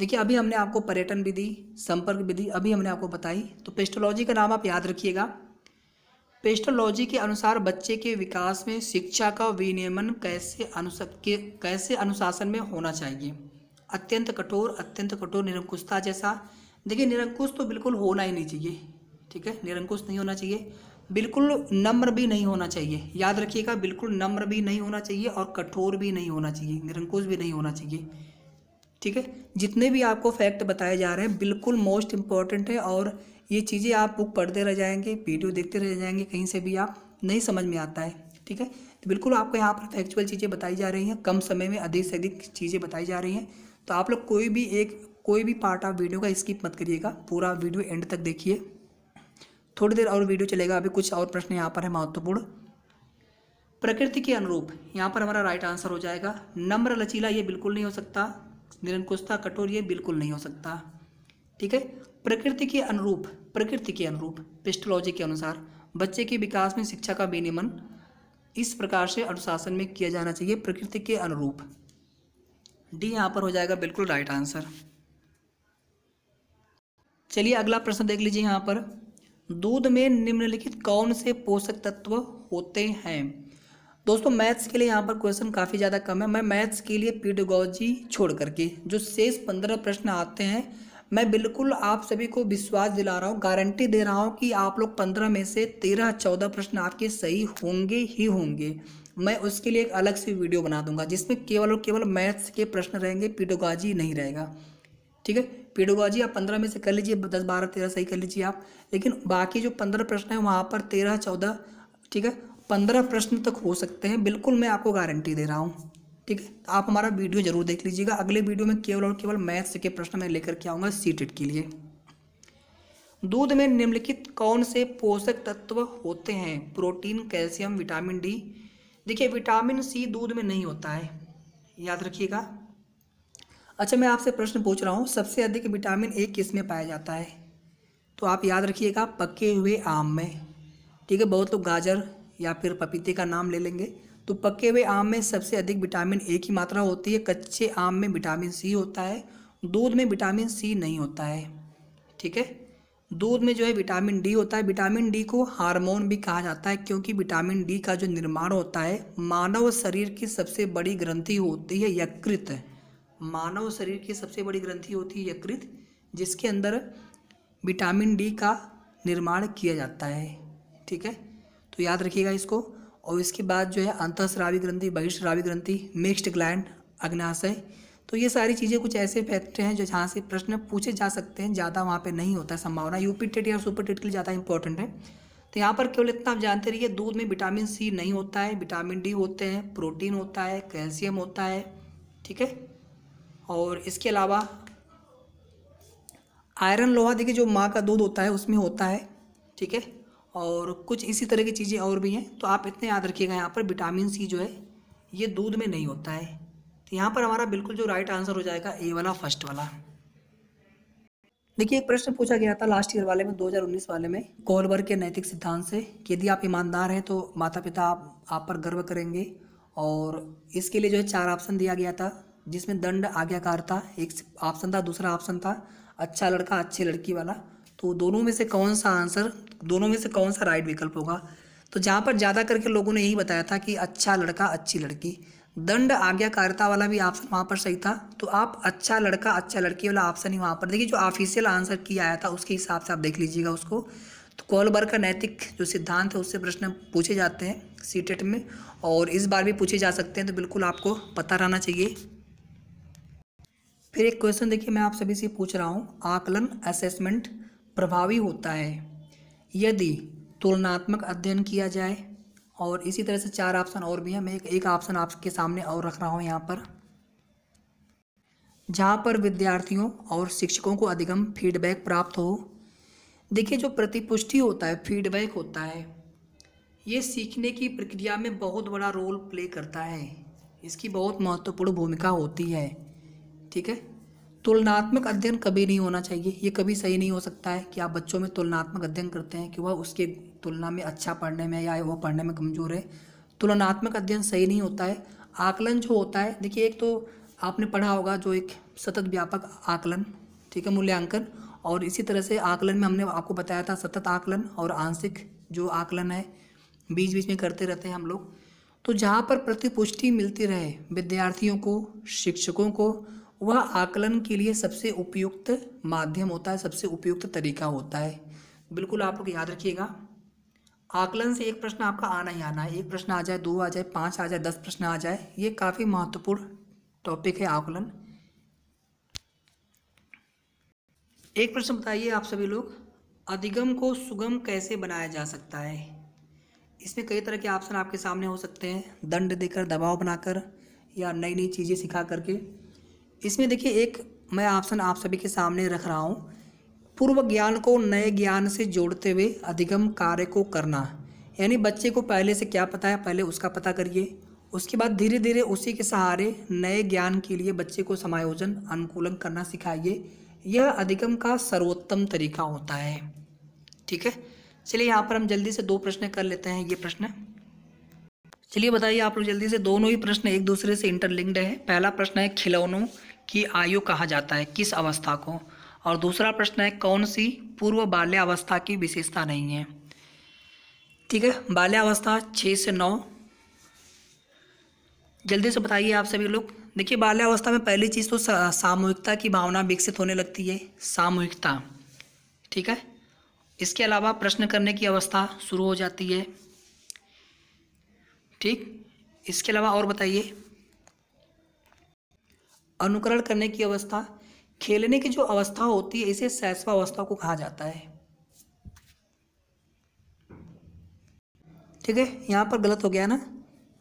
देखिए अभी हमने आपको पर्यटन विधि संपर्क विधि अभी हमने आपको बताई तो पेस्टोलॉजी का नाम आप याद रखिएगा पेस्टोलॉजी के अनुसार बच्चे के विकास में शिक्षा का विनियमन कैसे अनुसक कैसे अनुशासन में होना चाहिए अत्यंत कठोर अत्यंत कठोर निरंकुशता जैसा देखिए निरंकुश तो बिल्कुल होना ही नहीं चाहिए ठीक है निरंकुश नहीं होना चाहिए बिल्कुल नम्र भी नहीं होना चाहिए याद रखिएगा बिल्कुल नम्र भी नहीं होना चाहिए और कठोर भी नहीं होना चाहिए निरंकुश भी नहीं होना चाहिए ठीक है जितने भी आपको फैक्ट बताए जा रहे हैं बिल्कुल मोस्ट इम्पॉर्टेंट है और ये चीज़ें आप बुक पढ़ते रह जाएंगे वीडियो देखते रह जाएंगे कहीं से भी आप नहीं समझ में आता है ठीक है तो बिल्कुल आपको यहाँ पर फैक्चुअल चीज़ें बताई जा रही हैं कम समय में अधिक से अधिक चीज़ें बताई जा रही हैं तो आप लोग कोई भी एक कोई भी पार्ट आप वीडियो का स्किप मत करिएगा पूरा वीडियो एंड तक देखिए थोड़ी देर और वीडियो चलेगा अभी कुछ और प्रश्न यहाँ पर है महत्वपूर्ण प्रकृति के अनुरूप यहाँ पर हमारा राइट आंसर हो जाएगा नम्र लचीला ये बिल्कुल नहीं हो सकता निरंकुशता कठोर ये बिल्कुल नहीं हो सकता ठीक है प्रकृति के अनुरूप प्रकृति के अनुरूप पेस्टोलॉजी के अनुसार बच्चे के विकास में शिक्षा का विनियमन इस प्रकार से अनुशासन में किया जाना चाहिए प्रकृति के अनुरूप डी यहाँ पर हो जाएगा बिल्कुल राइट आंसर चलिए अगला प्रश्न देख लीजिए यहाँ पर दूध में निम्नलिखित कौन से पोषक तत्व होते हैं दोस्तों मैथ्स के लिए यहाँ पर क्वेश्चन काफ़ी ज़्यादा कम है मैं मैथ्स के लिए पीडोगोजी छोड़ करके जो शेष पंद्रह प्रश्न आते हैं मैं बिल्कुल आप सभी को विश्वास दिला रहा हूँ गारंटी दे रहा हूँ कि आप लोग पंद्रह में से तेरह चौदह प्रश्न आपके सही होंगे ही होंगे मैं उसके लिए एक अलग से वीडियो बना दूंगा जिसमें केवल और केवल मैथ्स के प्रश्न रहेंगे पीडोगाजी नहीं रहेगा ठीक है पीडोगाजी आप पंद्रह में से कर लीजिए दस बारह तेरह सही कर लीजिए आप लेकिन बाकी जो पंद्रह प्रश्न है वहाँ पर तेरह चौदह ठीक है पंद्रह प्रश्न तक हो सकते हैं बिल्कुल मैं आपको गारंटी दे रहा हूँ ठीक है आप हमारा वीडियो जरूर देख लीजिएगा अगले वीडियो में केवल और केवल मैथ्स के प्रश्न में लेकर के आऊँगा सी e के लिए दूध में निम्नलिखित कौन से पोषक तत्व होते हैं प्रोटीन कैल्शियम विटामिन डी देखिए विटामिन सी दूध में नहीं होता है याद रखिएगा अच्छा मैं आपसे प्रश्न पूछ रहा हूँ सबसे अधिक विटामिन ए किस में पाया जाता है तो आप याद रखिएगा पके हुए आम में ठीक है बहुत लोग गाजर या फिर पपीते का नाम ले लेंगे तो पके हुए आम में सबसे अधिक विटामिन ए की मात्रा होती है कच्चे आम में विटामिन सी होता है दूध में विटामिन सी नहीं होता है ठीक है दूध में जो है विटामिन डी होता है विटामिन डी को हार्मोन भी कहा जाता है क्योंकि विटामिन डी का जो निर्माण होता है मानव शरीर की सबसे बड़ी ग्रंथि होती है यकृत मानव शरीर की सबसे बड़ी ग्रंथि होती है यकृत जिसके अंदर विटामिन डी का निर्माण किया जाता है ठीक है तो याद रखिएगा इसको और इसके बाद जो है अंतःस्रावी ग्रंथि बहिष्रावी ग्रंथि मिक्स्ड ग्लैंड अग्नाशय तो ये सारी चीज़ें कुछ ऐसे फैक्टर हैं जो जहाँ से प्रश्न पूछे जा सकते हैं ज़्यादा वहाँ पे नहीं होता संभावना यूपी टेट या सुपर टेट के लिए ज़्यादा इंपॉर्टेंट है तो यहाँ पर केवल इतना आप जानते रहिए दूध में विटामिन सी नहीं होता है विटामिन डी होते हैं प्रोटीन होता है कैल्शियम होता है ठीक है और इसके अलावा आयरन लोहा देखिए जो माँ का दूध होता है उसमें होता है ठीक है और कुछ इसी तरह की चीज़ें और भी हैं तो आप इतने याद रखिएगा यहाँ पर विटामिन सी जो है ये दूध में नहीं होता है तो यहाँ पर हमारा बिल्कुल जो राइट आंसर हो जाएगा ए वाला फर्स्ट वाला देखिए एक प्रश्न पूछा गया था लास्ट ईयर वाले में 2019 वाले में कोलबर के नैतिक सिद्धांत से कि यदि आप ईमानदार हैं तो माता पिता आप, आप पर गर्व करेंगे और इसके लिए जो है चार ऑप्शन दिया गया था जिसमें दंड आज्ञाकार था एक ऑप्शन था दूसरा ऑप्शन था अच्छा लड़का अच्छी लड़की वाला तो दोनों में से कौन सा आंसर दोनों में से कौन सा राइट विकल्प होगा तो जहाँ पर ज़्यादा करके लोगों ने यही बताया था कि अच्छा लड़का अच्छी लड़की दंड आज्ञाकारिता वाला भी ऑप्शन वहाँ पर सही था तो आप अच्छा लड़का अच्छा लड़की वाला ऑप्शन ही वहाँ पर देखिए जो ऑफिशियल आंसर किया आया था उसके हिसाब से आप देख लीजिएगा उसको तो कॉलबर का नैतिक जो सिद्धांत है उससे प्रश्न पूछे जाते हैं सी टेट e में और इस बार भी पूछे जा सकते हैं तो बिल्कुल आपको पता रहना चाहिए फिर एक क्वेश्चन देखिए मैं आप सभी से पूछ रहा हूँ आकलन असेसमेंट प्रभावी होता है यदि तुलनात्मक अध्ययन किया जाए और इसी तरह से चार ऑप्शन और भी हैं मैं एक ऑप्शन आपके सामने और रख रहा हूँ यहाँ पर जहाँ पर विद्यार्थियों और शिक्षकों को अधिगम फीडबैक प्राप्त हो देखिए जो प्रतिपुष्टि होता है फीडबैक होता है ये सीखने की प्रक्रिया में बहुत बड़ा रोल प्ले करता है इसकी बहुत महत्वपूर्ण भूमिका होती है ठीक है तुलनात्मक अध्ययन कभी नहीं होना चाहिए ये कभी सही नहीं हो सकता है कि आप बच्चों में तुलनात्मक अध्ययन करते हैं कि वह उसके तुलना में अच्छा पढ़ने में या वह पढ़ने में कमज़ोर है तुलनात्मक अध्ययन सही नहीं होता है आकलन जो होता है देखिए एक तो आपने पढ़ा होगा जो एक सतत व्यापक आकलन ठीक है मूल्यांकन और इसी तरह से आकलन में हमने आपको बताया था सतत आकलन और आंशिक जो आकलन है बीच बीच में करते रहते हैं हम लोग तो जहाँ पर प्रतिपुष्टि मिलती रहे विद्यार्थियों को शिक्षकों को वह आकलन के लिए सबसे उपयुक्त माध्यम होता है सबसे उपयुक्त तरीका होता है बिल्कुल आप लोग याद रखिएगा आकलन से एक प्रश्न आपका आना ही आना है एक प्रश्न आ जाए दो आ जाए पाँच आ जाए दस प्रश्न आ जाए ये काफ़ी महत्वपूर्ण टॉपिक है आकलन एक प्रश्न बताइए आप सभी लोग अधिगम को सुगम कैसे बनाया जा सकता है इसमें कई तरह के ऑप्शन आपके सामने हो सकते हैं दंड देकर दबाव बनाकर या नई नई चीज़ें सिखा करके इसमें देखिए एक मैं ऑप्शन आप सभी के सामने रख रहा हूँ पूर्व ज्ञान को नए ज्ञान से जोड़ते हुए अधिगम कार्य को करना यानी बच्चे को पहले से क्या पता है पहले उसका पता करिए उसके बाद धीरे धीरे उसी के सहारे नए ज्ञान के लिए बच्चे को समायोजन अनुकूलन करना सिखाइए यह अधिगम का सर्वोत्तम तरीका होता है ठीक है चलिए यहाँ पर हम जल्दी से दो प्रश्न कर लेते हैं ये प्रश्न चलिए बताइए आप लोग जल्दी से दोनों ही प्रश्न एक दूसरे से इंटरलिंक्ड है पहला प्रश्न है खिलौनों की आयु कहा जाता है किस अवस्था को और दूसरा प्रश्न है कौन सी पूर्व बाल्यावस्था की विशेषता नहीं है ठीक है बाल्यावस्था छः से नौ जल्दी से बताइए आप सभी लोग देखिए बाल्यावस्था में पहली चीज़ तो सामूहिकता की भावना विकसित होने लगती है सामूहिकता ठीक है इसके अलावा प्रश्न करने की अवस्था शुरू हो जाती है ठीक इसके अलावा और बताइए अनुकरण करने की अवस्था खेलने की जो अवस्था होती है इसे अवस्था को कहा जाता है ठीक है यहाँ पर गलत हो गया ना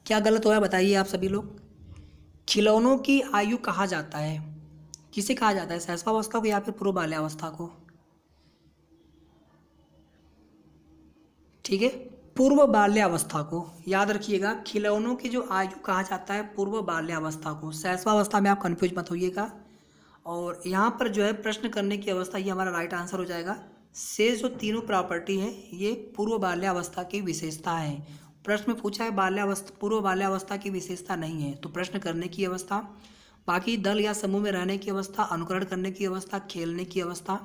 क्या गलत हुआ बताइए आप सभी लोग खिलौनों की आयु कहा जाता है किसे कहा जाता है सैसवा अवस्था को या फिर पूर्व बाल्यावस्था को ठीक है पूर्व बाल्यावस्था को याद रखिएगा खिलौनों की जो आयु कहा जाता है पूर्व बाल्यावस्था को सहसवावस्था में आप कन्फ्यूज मत होइएगा और यहाँ पर जो है प्रश्न करने की अवस्था ये हमारा राइट आंसर हो जाएगा से जो तीनों प्रॉपर्टी है ये पूर्व बाल्यावस्था की विशेषता है प्रश्न में पूछा है बाल्यावस्था पूर्व बाल्यावस्था की विशेषता नहीं है तो प्रश्न करने की अवस्था बाकी दल या समूह में रहने की अवस्था अनुकरण करने की अवस्था खेलने की अवस्था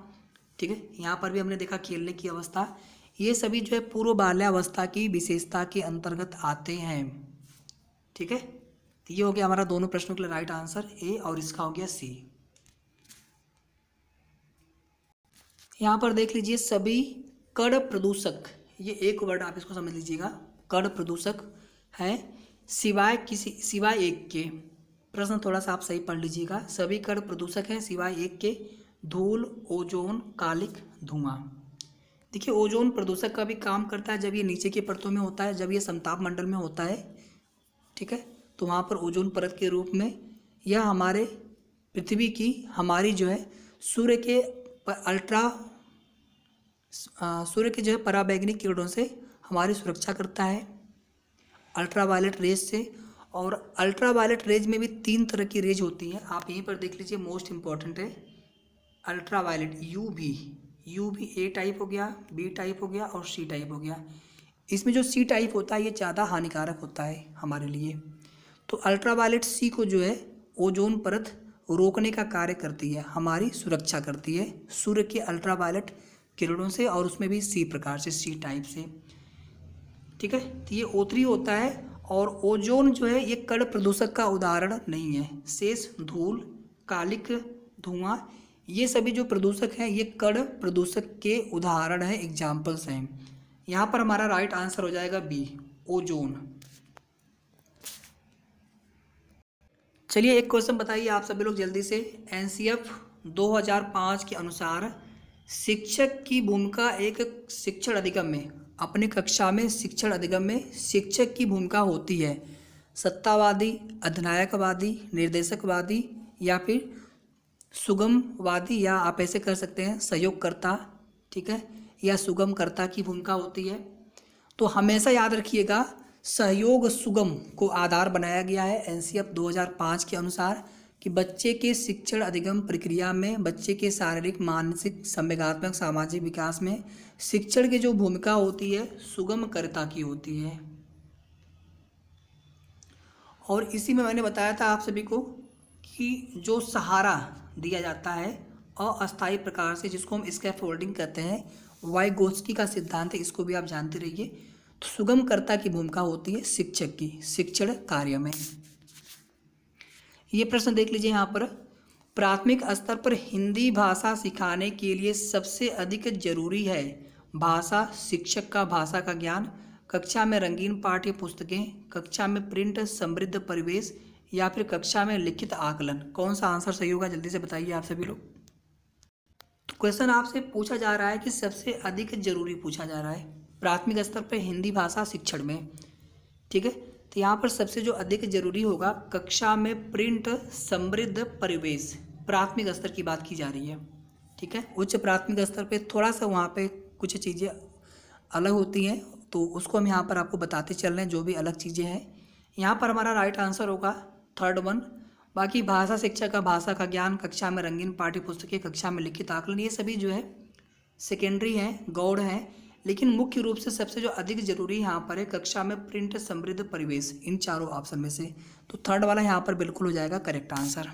ठीक है यहाँ पर भी हमने देखा खेलने की अवस्था ये सभी जो है पूर्व बाल्यावस्था की विशेषता के अंतर्गत आते हैं ठीक है तो ये हो गया हमारा दोनों प्रश्नों के लिए राइट आंसर ए और इसका हो गया सी यहाँ पर देख लीजिए सभी कड़ प्रदूषक ये एक वर्ड आप इसको समझ लीजिएगा कड़ प्रदूषक है सिवाय किसी सिवाय एक के प्रश्न थोड़ा सा आप सही पढ़ लीजिएगा सभी कड़ प्रदूषक हैं सिवाय एक के धूल ओजोन कालिक धुआं देखिए ओजोन प्रदूषक का भी काम करता है जब ये नीचे की परतों में होता है जब ये समताप मंडल में होता है ठीक है तो वहाँ पर ओजोन परत के रूप में यह हमारे पृथ्वी की हमारी जो है सूर्य के अल्ट्रा सूर्य के जो है पराबैग्निक किरणों से हमारी सुरक्षा करता है अल्ट्रा वायलेट रेज से और अल्ट्रा वायलेट रेज में भी तीन तरह की रेज होती हैं आप यहीं पर देख लीजिए मोस्ट इम्पॉर्टेंट है ultra violet U V U V A type हो गया बी टाइप हो गया और सी टाइप हो गया इसमें जो सी टाइप होता है ये ज़्यादा हानिकारक होता है हमारे लिए तो अल्ट्रावायलेट सी को जो है ओजोन परत रोकने का कार्य करती है हमारी सुरक्षा करती है सूर्य के अल्ट्रावायलेट किरणों से और उसमें भी सी प्रकार से सी टाइप से ठीक है तो ये ओतरी होता है और ओजोन जो है ये कड़ प्रदूषक का उदाहरण नहीं है शेष धूल कालिक धुआं ये सभी जो प्रदूषक हैं ये कण प्रदूषक के उदाहरण हैं एग्जाम्पल्स हैं यहाँ पर हमारा राइट आंसर हो जाएगा बी ओजोन चलिए एक क्वेश्चन बताइए आप सभी लोग जल्दी से एन 2005 के अनुसार शिक्षक की भूमिका एक शिक्षण अधिगम में अपने कक्षा में शिक्षण अधिगम में शिक्षक की भूमिका होती है सत्तावादी अधिनायकवादी निर्देशकवादी या फिर सुगमवादी या आप ऐसे कर सकते हैं सहयोगकर्ता ठीक है या सुगमकर्ता की भूमिका होती है तो हमेशा याद रखिएगा सहयोग सुगम को आधार बनाया गया है एन 2005 के अनुसार कि बच्चे के शिक्षण अधिगम प्रक्रिया में बच्चे के शारीरिक मानसिक संवेगात्मक सामाजिक विकास में शिक्षण की जो भूमिका होती है सुगमकर्ता की होती है और इसी में मैंने बताया था आप सभी को कि जो सहारा दिया जाता है अस्थायी प्रकार से जिसको हम इसका फोल्डिंग कहते हैं वाई गोष्ठी का सिद्धांत है इसको भी आप जानते रहिए तो सुगमकर्ता की भूमिका होती है शिक्षक की शिक्षण कार्य में ये प्रश्न देख लीजिए यहाँ पर प्राथमिक स्तर पर हिंदी भाषा सिखाने के लिए सबसे अधिक जरूरी है भाषा शिक्षक का भाषा का ज्ञान कक्षा में रंगीन पाठ्य पुस्तकें कक्षा में प्रिंट समृद्ध परिवेश या फिर कक्षा में लिखित आकलन कौन सा आंसर सही होगा जल्दी से बताइए आप सभी लोग तो क्वेश्चन आपसे पूछा जा रहा है कि सबसे अधिक जरूरी पूछा जा रहा है प्राथमिक स्तर पर हिंदी भाषा शिक्षण में ठीक है तो यहाँ पर सबसे जो अधिक जरूरी होगा कक्षा में प्रिंट समृद्ध परिवेश प्राथमिक स्तर की बात की जा रही है ठीक है उच्च प्राथमिक स्तर पर थोड़ा सा वहाँ पर कुछ चीज़ें अलग होती हैं तो उसको हम यहाँ पर आपको बताते चल रहे हैं जो भी अलग चीज़ें हैं यहाँ पर हमारा राइट आंसर होगा थर्ड वन बाकी भाषा शिक्षा का भाषा का ज्ञान कक्षा में रंगीन पाठ्य पुस्तकें कक्षा में लिखित आकलन ये सभी जो है सेकेंडरी हैं गौड़ हैं लेकिन मुख्य रूप से सबसे जो अधिक जरूरी यहाँ पर है कक्षा में प्रिंट समृद्ध परिवेश इन चारों ऑप्शन में से तो थर्ड वाला यहाँ पर बिल्कुल हो जाएगा करेक्ट आंसर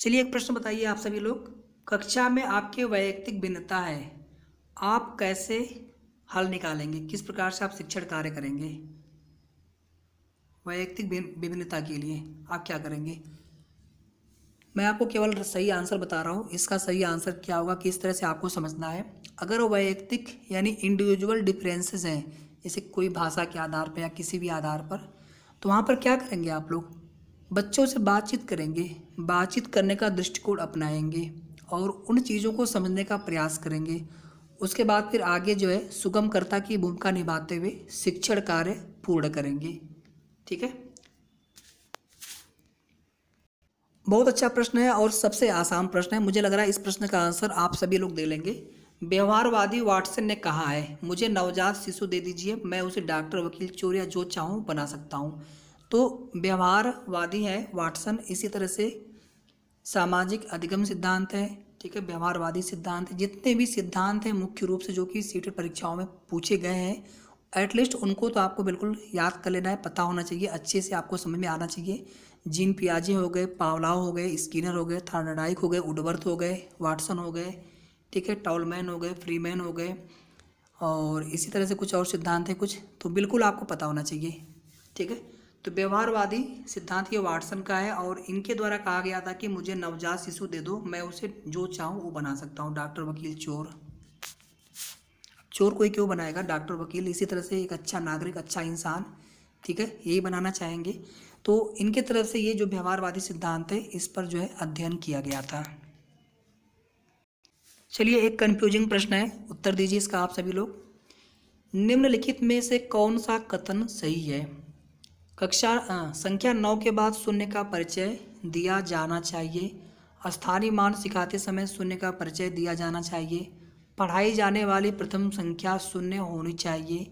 चलिए एक प्रश्न बताइए आप सभी लोग कक्षा में आपके वैयक्तिक भिन्नता है आप कैसे हल निकालेंगे किस प्रकार से आप शिक्षण कार्य करेंगे वैयक्तिक विभिन्नता के लिए आप क्या करेंगे मैं आपको केवल सही आंसर बता रहा हूँ इसका सही आंसर क्या होगा किस तरह से आपको समझना है अगर वो वैयक्तिक यानी इंडिविजुअल डिफरेंसेस हैं जैसे कोई भाषा के आधार पर या किसी भी आधार पर तो वहाँ पर क्या करेंगे आप लोग बच्चों से बातचीत करेंगे बातचीत करने का दृष्टिकोण अपनाएंगे और उन चीज़ों को समझने का प्रयास करेंगे उसके बाद फिर आगे जो है सुगमकर्ता की भूमिका निभाते हुए शिक्षण कार्य पूर्ण करेंगे ठीक है बहुत अच्छा प्रश्न है और सबसे आसान प्रश्न है मुझे लग रहा है इस प्रश्न का आंसर आप सभी लोग दे लेंगे व्यवहारवादी वाटसन ने कहा है मुझे नवजात शिशु दे दीजिए मैं उसे डॉक्टर वकील चोर या जो चाहूँ बना सकता हूँ तो व्यवहारवादी है वाटसन इसी तरह से सामाजिक अधिगम सिद्धांत है ठीक है व्यवहारवादी सिद्धांत जितने भी सिद्धांत हैं मुख्य रूप से जो कि सीटेड परीक्षाओं में पूछे गए हैं एटलीस्ट उनको तो आपको बिल्कुल याद कर लेना है पता होना चाहिए अच्छे से आपको समझ में आना चाहिए जीन पियाजी हो गए पावलाव हो गए स्किनर हो गए थार्नाडाइक हो गए उडवर्थ हो गए वाटसन हो गए ठीक है टॉलमैन हो गए फ्रीमैन हो गए और इसी तरह से कुछ और सिद्धांत हैं कुछ तो बिल्कुल आपको पता होना चाहिए ठीक है तो व्यवहारवादी सिद्धांत ये वाटसन का है और इनके द्वारा कहा गया था कि मुझे नवजात शिशु दे दो मैं उसे जो चाहूँ वो बना सकता हूँ डॉक्टर वकील चोर चोर कोई क्यों बनाएगा डॉक्टर वकील इसी तरह से एक अच्छा नागरिक अच्छा इंसान ठीक है यही बनाना चाहेंगे तो इनके तरफ से ये जो व्यवहारवादी सिद्धांत है इस पर जो है अध्ययन किया गया था चलिए एक कंफ्यूजिंग प्रश्न है उत्तर दीजिए इसका आप सभी लोग निम्नलिखित में से कौन सा कथन सही है कक्षा आ, संख्या नौ के बाद शून्य का परिचय दिया जाना चाहिए स्थानीय मान सिखाते समय शून्य का परिचय दिया जाना चाहिए पढ़ाई जाने वाली प्रथम संख्या शून्य होनी चाहिए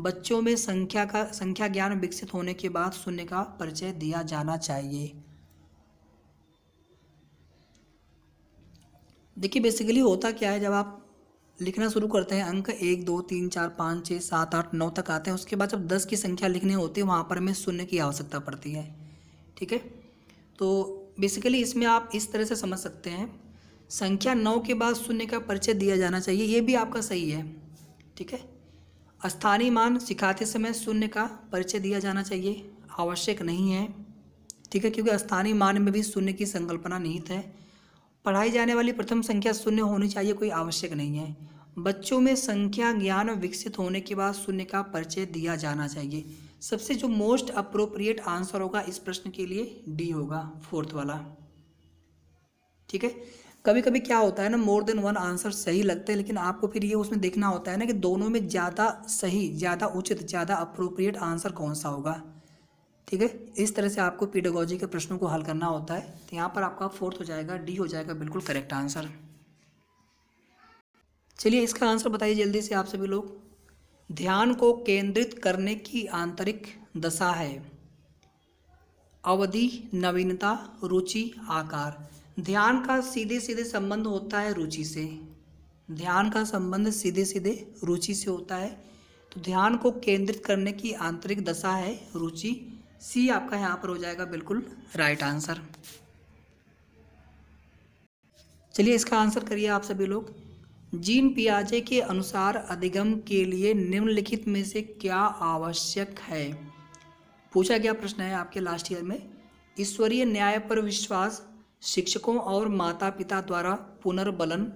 बच्चों में संख्या का संख्या ज्ञान विकसित होने के बाद शून्य का परिचय दिया जाना चाहिए देखिए बेसिकली होता क्या है जब आप लिखना शुरू करते हैं अंक एक दो तीन चार पाँच छः सात आठ नौ तक आते हैं उसके बाद जब दस की संख्या लिखनी होती है वहाँ पर हमें शून्य की आवश्यकता पड़ती है ठीक है तो बेसिकली इसमें आप इस तरह से समझ सकते हैं संख्या नौ के बाद शून्य का परिचय दिया जाना चाहिए ये भी आपका सही है ठीक है स्थानीय मान सिखाते समय शून्य का परिचय दिया जाना चाहिए आवश्यक नहीं है ठीक है क्योंकि स्थानीय मान में भी शून्य की संकल्पना निहित है पढ़ाई जाने वाली प्रथम संख्या शून्य होनी चाहिए कोई आवश्यक नहीं है बच्चों में संख्या ज्ञान विकसित होने के बाद शून्य का परिचय दिया जाना चाहिए सबसे जो मोस्ट अप्रोप्रिएट आंसर होगा इस प्रश्न के लिए डी होगा फोर्थ वाला ठीक है कभी कभी क्या होता है ना मोर देन वन आंसर सही लगते हैं लेकिन आपको फिर ये उसमें देखना होता है ना कि दोनों में ज़्यादा सही ज़्यादा उचित ज़्यादा अप्रोप्रिएट आंसर कौन सा होगा ठीक है इस तरह से आपको पीडोगोजी के प्रश्नों को हल करना होता है तो यहाँ पर आपका फोर्थ हो जाएगा डी हो जाएगा बिल्कुल करेक्ट आंसर चलिए इसका आंसर बताइए जल्दी से आप सभी लोग ध्यान को केंद्रित करने की आंतरिक दशा है अवधि नवीनता रुचि आकार ध्यान का सीधे सीधे संबंध होता है रुचि से ध्यान का संबंध सीधे सीधे रुचि से होता है तो ध्यान को केंद्रित करने की आंतरिक दशा है रुचि सी आपका यहाँ पर हो जाएगा बिल्कुल राइट आंसर चलिए इसका आंसर करिए आप सभी लोग जीन पियाजे के अनुसार अधिगम के लिए निम्नलिखित में से क्या आवश्यक है पूछा गया प्रश्न है आपके लास्ट ईयर में ईश्वरीय न्याय पर विश्वास शिक्षकों और माता पिता द्वारा पुनर्बलन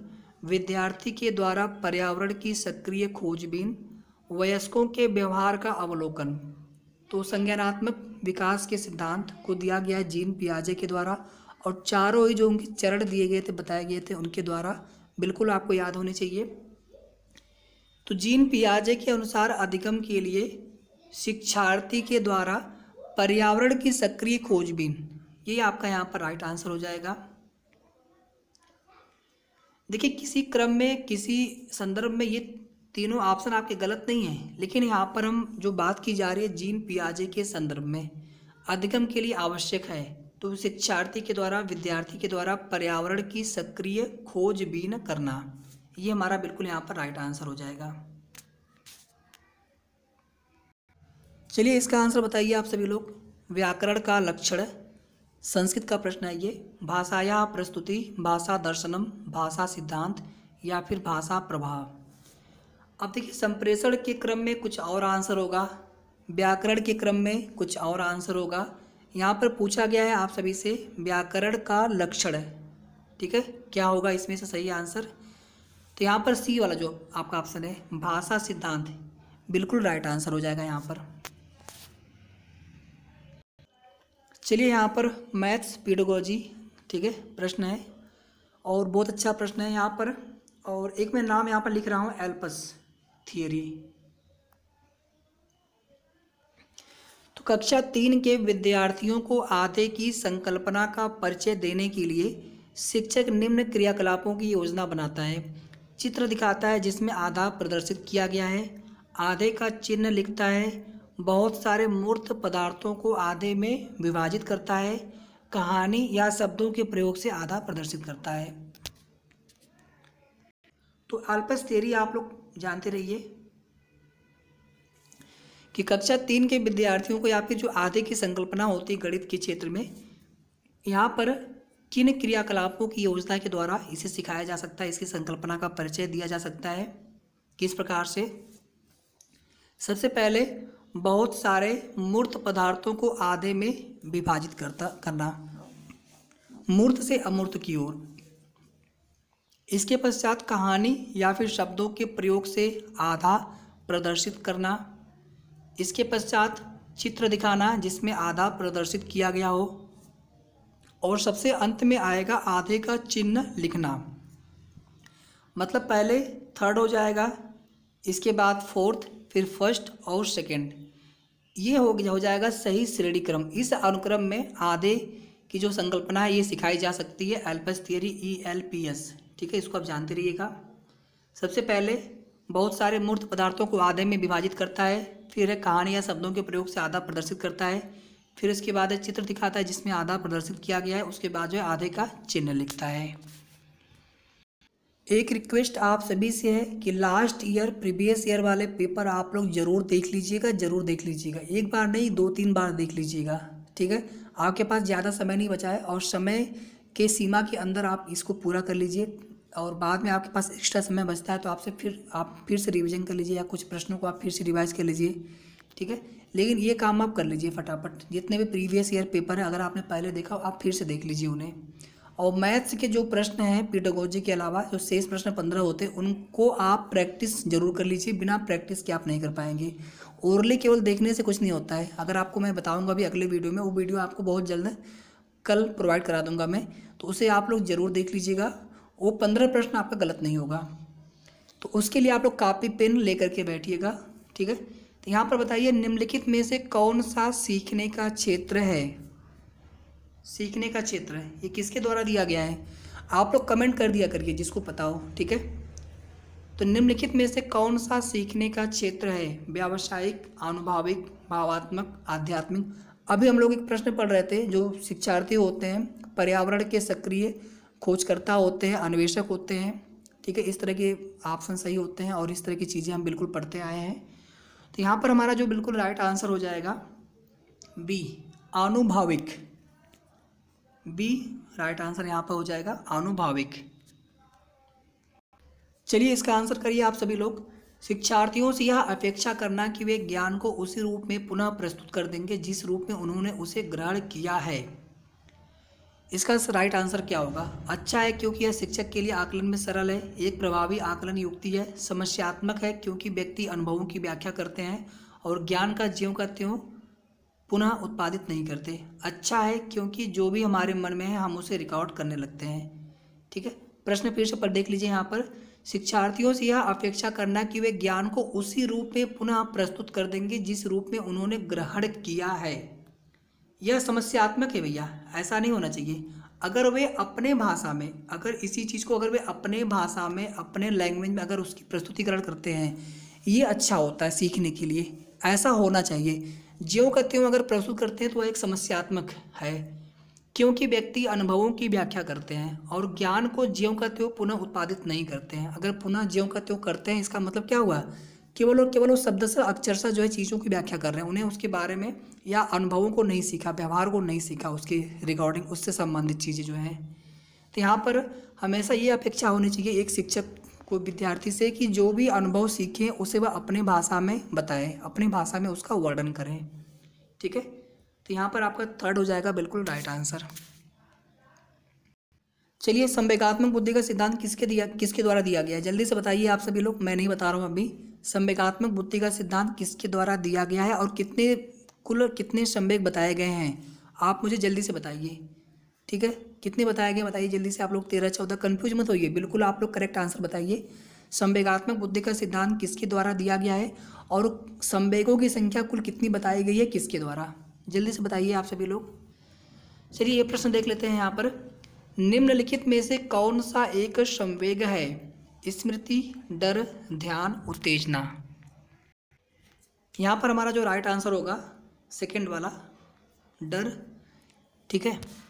विद्यार्थी के द्वारा पर्यावरण की सक्रिय खोजबीन वयस्कों के व्यवहार का अवलोकन तो संज्ञानात्मक विकास के सिद्धांत को दिया गया जीन पियाजे के द्वारा और चारों ही जो उनके चरण दिए गए थे बताए गए थे उनके द्वारा बिल्कुल आपको याद होने चाहिए तो जीन पियाजे के अनुसार अधिगम के लिए शिक्षार्थी के द्वारा पर्यावरण की सक्रिय खोजबीन ये आपका यहाँ पर राइट आंसर हो जाएगा देखिए किसी क्रम में किसी संदर्भ में ये तीनों ऑप्शन आपके गलत नहीं हैं लेकिन यहाँ पर हम जो बात की जा रही है जीन पियाजे के संदर्भ में अधिगम के लिए आवश्यक है तो शिक्षार्थी के द्वारा विद्यार्थी के द्वारा पर्यावरण की सक्रिय खोजबीन करना ये हमारा बिल्कुल यहाँ पर राइट आंसर हो जाएगा चलिए इसका आंसर बताइए आप सभी लोग व्याकरण का लक्षण संस्कृत का प्रश्न है ये भाषाया प्रस्तुति भाषा दर्शनम भाषा सिद्धांत या फिर भाषा प्रभाव अब देखिए संप्रेषण के क्रम में कुछ और आंसर होगा व्याकरण के क्रम में कुछ और आंसर होगा यहाँ पर पूछा गया है आप सभी से व्याकरण का लक्षण है ठीक है क्या होगा इसमें से सही आंसर तो यहाँ पर सी वाला जो आपका ऑप्शन है भाषा सिद्धांत बिल्कुल राइट आंसर हो जाएगा यहाँ पर चलिए यहाँ पर मैथ्स पीडोगोजी ठीक है प्रश्न है और बहुत अच्छा प्रश्न है यहाँ पर और एक मैं नाम यहाँ पर लिख रहा हूँ एल्पस थियरी तो कक्षा तीन के विद्यार्थियों को आधे की संकल्पना का परिचय देने के लिए शिक्षक निम्न क्रियाकलापों की योजना बनाता है चित्र दिखाता है जिसमें आधा प्रदर्शित किया गया है आधे का चिन्ह लिखता है बहुत सारे मूर्त पदार्थों को आधे में विभाजित करता है कहानी या शब्दों के प्रयोग से आधा प्रदर्शित करता है तो अल्पस थेरी आप लोग जानते रहिए कि कक्षा तीन के विद्यार्थियों को या फिर जो आधे की संकल्पना होती है गणित के क्षेत्र में यहाँ पर किन क्रियाकलापों की योजना के द्वारा इसे सिखाया जा सकता है इसकी संकल्पना का परिचय दिया जा सकता है किस प्रकार से सबसे पहले बहुत सारे मूर्त पदार्थों को आधे में विभाजित करता करना मूर्त से अमूर्त की ओर इसके पश्चात कहानी या फिर शब्दों के प्रयोग से आधा प्रदर्शित करना इसके पश्चात चित्र दिखाना जिसमें आधा प्रदर्शित किया गया हो और सबसे अंत में आएगा आधे का चिन्ह लिखना मतलब पहले थर्ड हो जाएगा इसके बाद फोर्थ फिर फर्स्ट और सेकंड ये हो हो जाएगा सही श्रेणी क्रम इस अनुक्रम में आधे की जो संकल्पना है ये सिखाई जा सकती है ELPS theory E L P S ठीक है इसको आप जानते रहिएगा सबसे पहले बहुत सारे मूर्त पदार्थों को आधे में विभाजित करता है फिर है कहानी या शब्दों के प्रयोग से आधा प्रदर्शित करता है फिर इसके बाद एक चित्र दिखाता है जिसमें आधा प्रदर्शित किया गया है उसके बाद जो है आधे का चिन्ह लिखता है एक रिक्वेस्ट आप सभी से है कि लास्ट ईयर प्रीवियस ईयर वाले पेपर आप लोग ज़रूर देख लीजिएगा ज़रूर देख लीजिएगा एक बार नहीं दो तीन बार देख लीजिएगा ठीक है आपके पास ज़्यादा समय नहीं बचा है और समय के सीमा के अंदर आप इसको पूरा कर लीजिए और बाद में आपके पास एक्स्ट्रा समय बचता है तो आपसे फिर आप फिर से रिविज़न कर लीजिए या कुछ प्रश्नों को आप फिर से रिवाइज कर लीजिए ठीक है लेकिन ये काम आप कर लीजिए फटाफट जितने भी प्रीवियस ईयर पेपर है अगर आपने पहले देखा हो आप फिर से देख लीजिए उन्हें और मैथ्स के जो प्रश्न हैं पीटोगोजी के अलावा जो शेष प्रश्न पंद्रह होते हैं उनको आप प्रैक्टिस जरूर कर लीजिए बिना प्रैक्टिस के आप नहीं कर पाएंगे ओरली केवल देखने से कुछ नहीं होता है अगर आपको मैं बताऊंगा अभी अगले वीडियो में वो वीडियो आपको बहुत जल्द कल प्रोवाइड करा दूंगा मैं तो उसे आप लोग ज़रूर देख लीजिएगा वो पंद्रह प्रश्न आपका गलत नहीं होगा तो उसके लिए आप लोग कापी पेन लेकर के बैठिएगा ठीक है तो यहाँ पर बताइए निम्नलिखित में से कौन सा सीखने का क्षेत्र है सीखने का क्षेत्र है ये किसके द्वारा दिया गया है आप लोग कमेंट कर दिया करिए जिसको पता हो ठीक है तो निम्नलिखित में से कौन सा सीखने का क्षेत्र है व्यावसायिक आनुभाविक भावात्मक आध्यात्मिक अभी हम लोग एक प्रश्न पढ़ रहे थे जो शिक्षार्थी होते हैं पर्यावरण के सक्रिय खोजकर्ता होते हैं अन्वेषक होते हैं ठीक है इस तरह के ऑप्शन सही होते हैं और इस तरह की चीज़ें हम बिल्कुल पढ़ते आए हैं तो यहाँ पर हमारा जो बिल्कुल राइट आंसर हो जाएगा बी आनुभाविक बी राइट आंसर यहाँ पर हो जाएगा आनुभाविक चलिए इसका आंसर करिए आप सभी लोग शिक्षार्थियों से यह अपेक्षा करना कि वे ज्ञान को उसी रूप में पुनः प्रस्तुत कर देंगे जिस रूप में उन्होंने उसे ग्रहण किया है इसका राइट आंसर क्या होगा अच्छा है क्योंकि यह शिक्षक के लिए आकलन में सरल है एक प्रभावी आकलन युक्ति है समस्यात्मक है क्योंकि व्यक्ति अनुभवों की व्याख्या करते हैं और ज्ञान का ज्यों का त्यों पुनः उत्पादित नहीं करते अच्छा है क्योंकि जो भी हमारे मन में है हम उसे रिकॉर्ड करने लगते हैं ठीक है प्रश्न से पर देख लीजिए यहाँ पर शिक्षार्थियों से यह अपेक्षा करना कि वे ज्ञान को उसी रूप में पुनः प्रस्तुत कर देंगे जिस रूप में उन्होंने ग्रहण किया है यह समस्यात्मक है भैया ऐसा नहीं होना चाहिए अगर वे अपने भाषा में अगर इसी चीज़ को अगर वे अपने भाषा में अपने लैंग्वेज में अगर उसकी प्रस्तुतिकरण करते हैं ये अच्छा होता है सीखने के लिए ऐसा होना चाहिए ज्यों का त्यों अगर प्रस्तुत करते हैं तो वह एक समस्यात्मक है क्योंकि व्यक्ति अनुभवों की व्याख्या करते हैं और ज्ञान को ज्यों का त्यों पुनः उत्पादित नहीं करते हैं अगर पुनः ज्यों का त्यों करते हैं इसका मतलब क्या हुआ केवल और केवल वो शब्द से अक्षरशा जो है चीज़ों की व्याख्या कर रहे हैं उन्हें उसके बारे में या अनुभवों को नहीं सीखा व्यवहार को नहीं सीखा उसकी रिकॉर्डिंग उससे संबंधित चीज़ें जो हैं तो यहाँ पर हमेशा ये अपेक्षा होनी चाहिए एक शिक्षक कोई विद्यार्थी से कि जो भी अनुभव सीखें उसे वह अपने भाषा में बताएं अपनी भाषा में उसका वर्णन करें ठीक है तो यहाँ पर आपका थर्ड हो जाएगा बिल्कुल राइट आंसर चलिए संवेगात्मक बुद्धि का सिद्धांत किसके दिया किसके द्वारा दिया गया है जल्दी से बताइए आप सभी लोग मैं नहीं बता रहा हूँ अभी संवेगात्मक बुद्धि का सिद्धांत किसके द्वारा दिया गया है और कितने कुल कितने संवेग बताए गए हैं आप मुझे जल्दी से बताइए ठीक है कितने बताए गए बताइए जल्दी से आप लोग तेरह चौदह कन्फ्यूज मत होइए बिल्कुल आप लोग करेक्ट आंसर बताइए संवेगात्मक बुद्धि का सिद्धांत किसके द्वारा दिया गया है और संवेगों की संख्या कुल कितनी बताई गई है किसके द्वारा जल्दी से बताइए आप सभी लोग चलिए ये प्रश्न देख लेते हैं यहाँ पर निम्नलिखित में से कौन सा एक संवेग है स्मृति डर ध्यान उत्तेजना यहाँ पर हमारा जो राइट आंसर होगा सेकेंड वाला डर ठीक है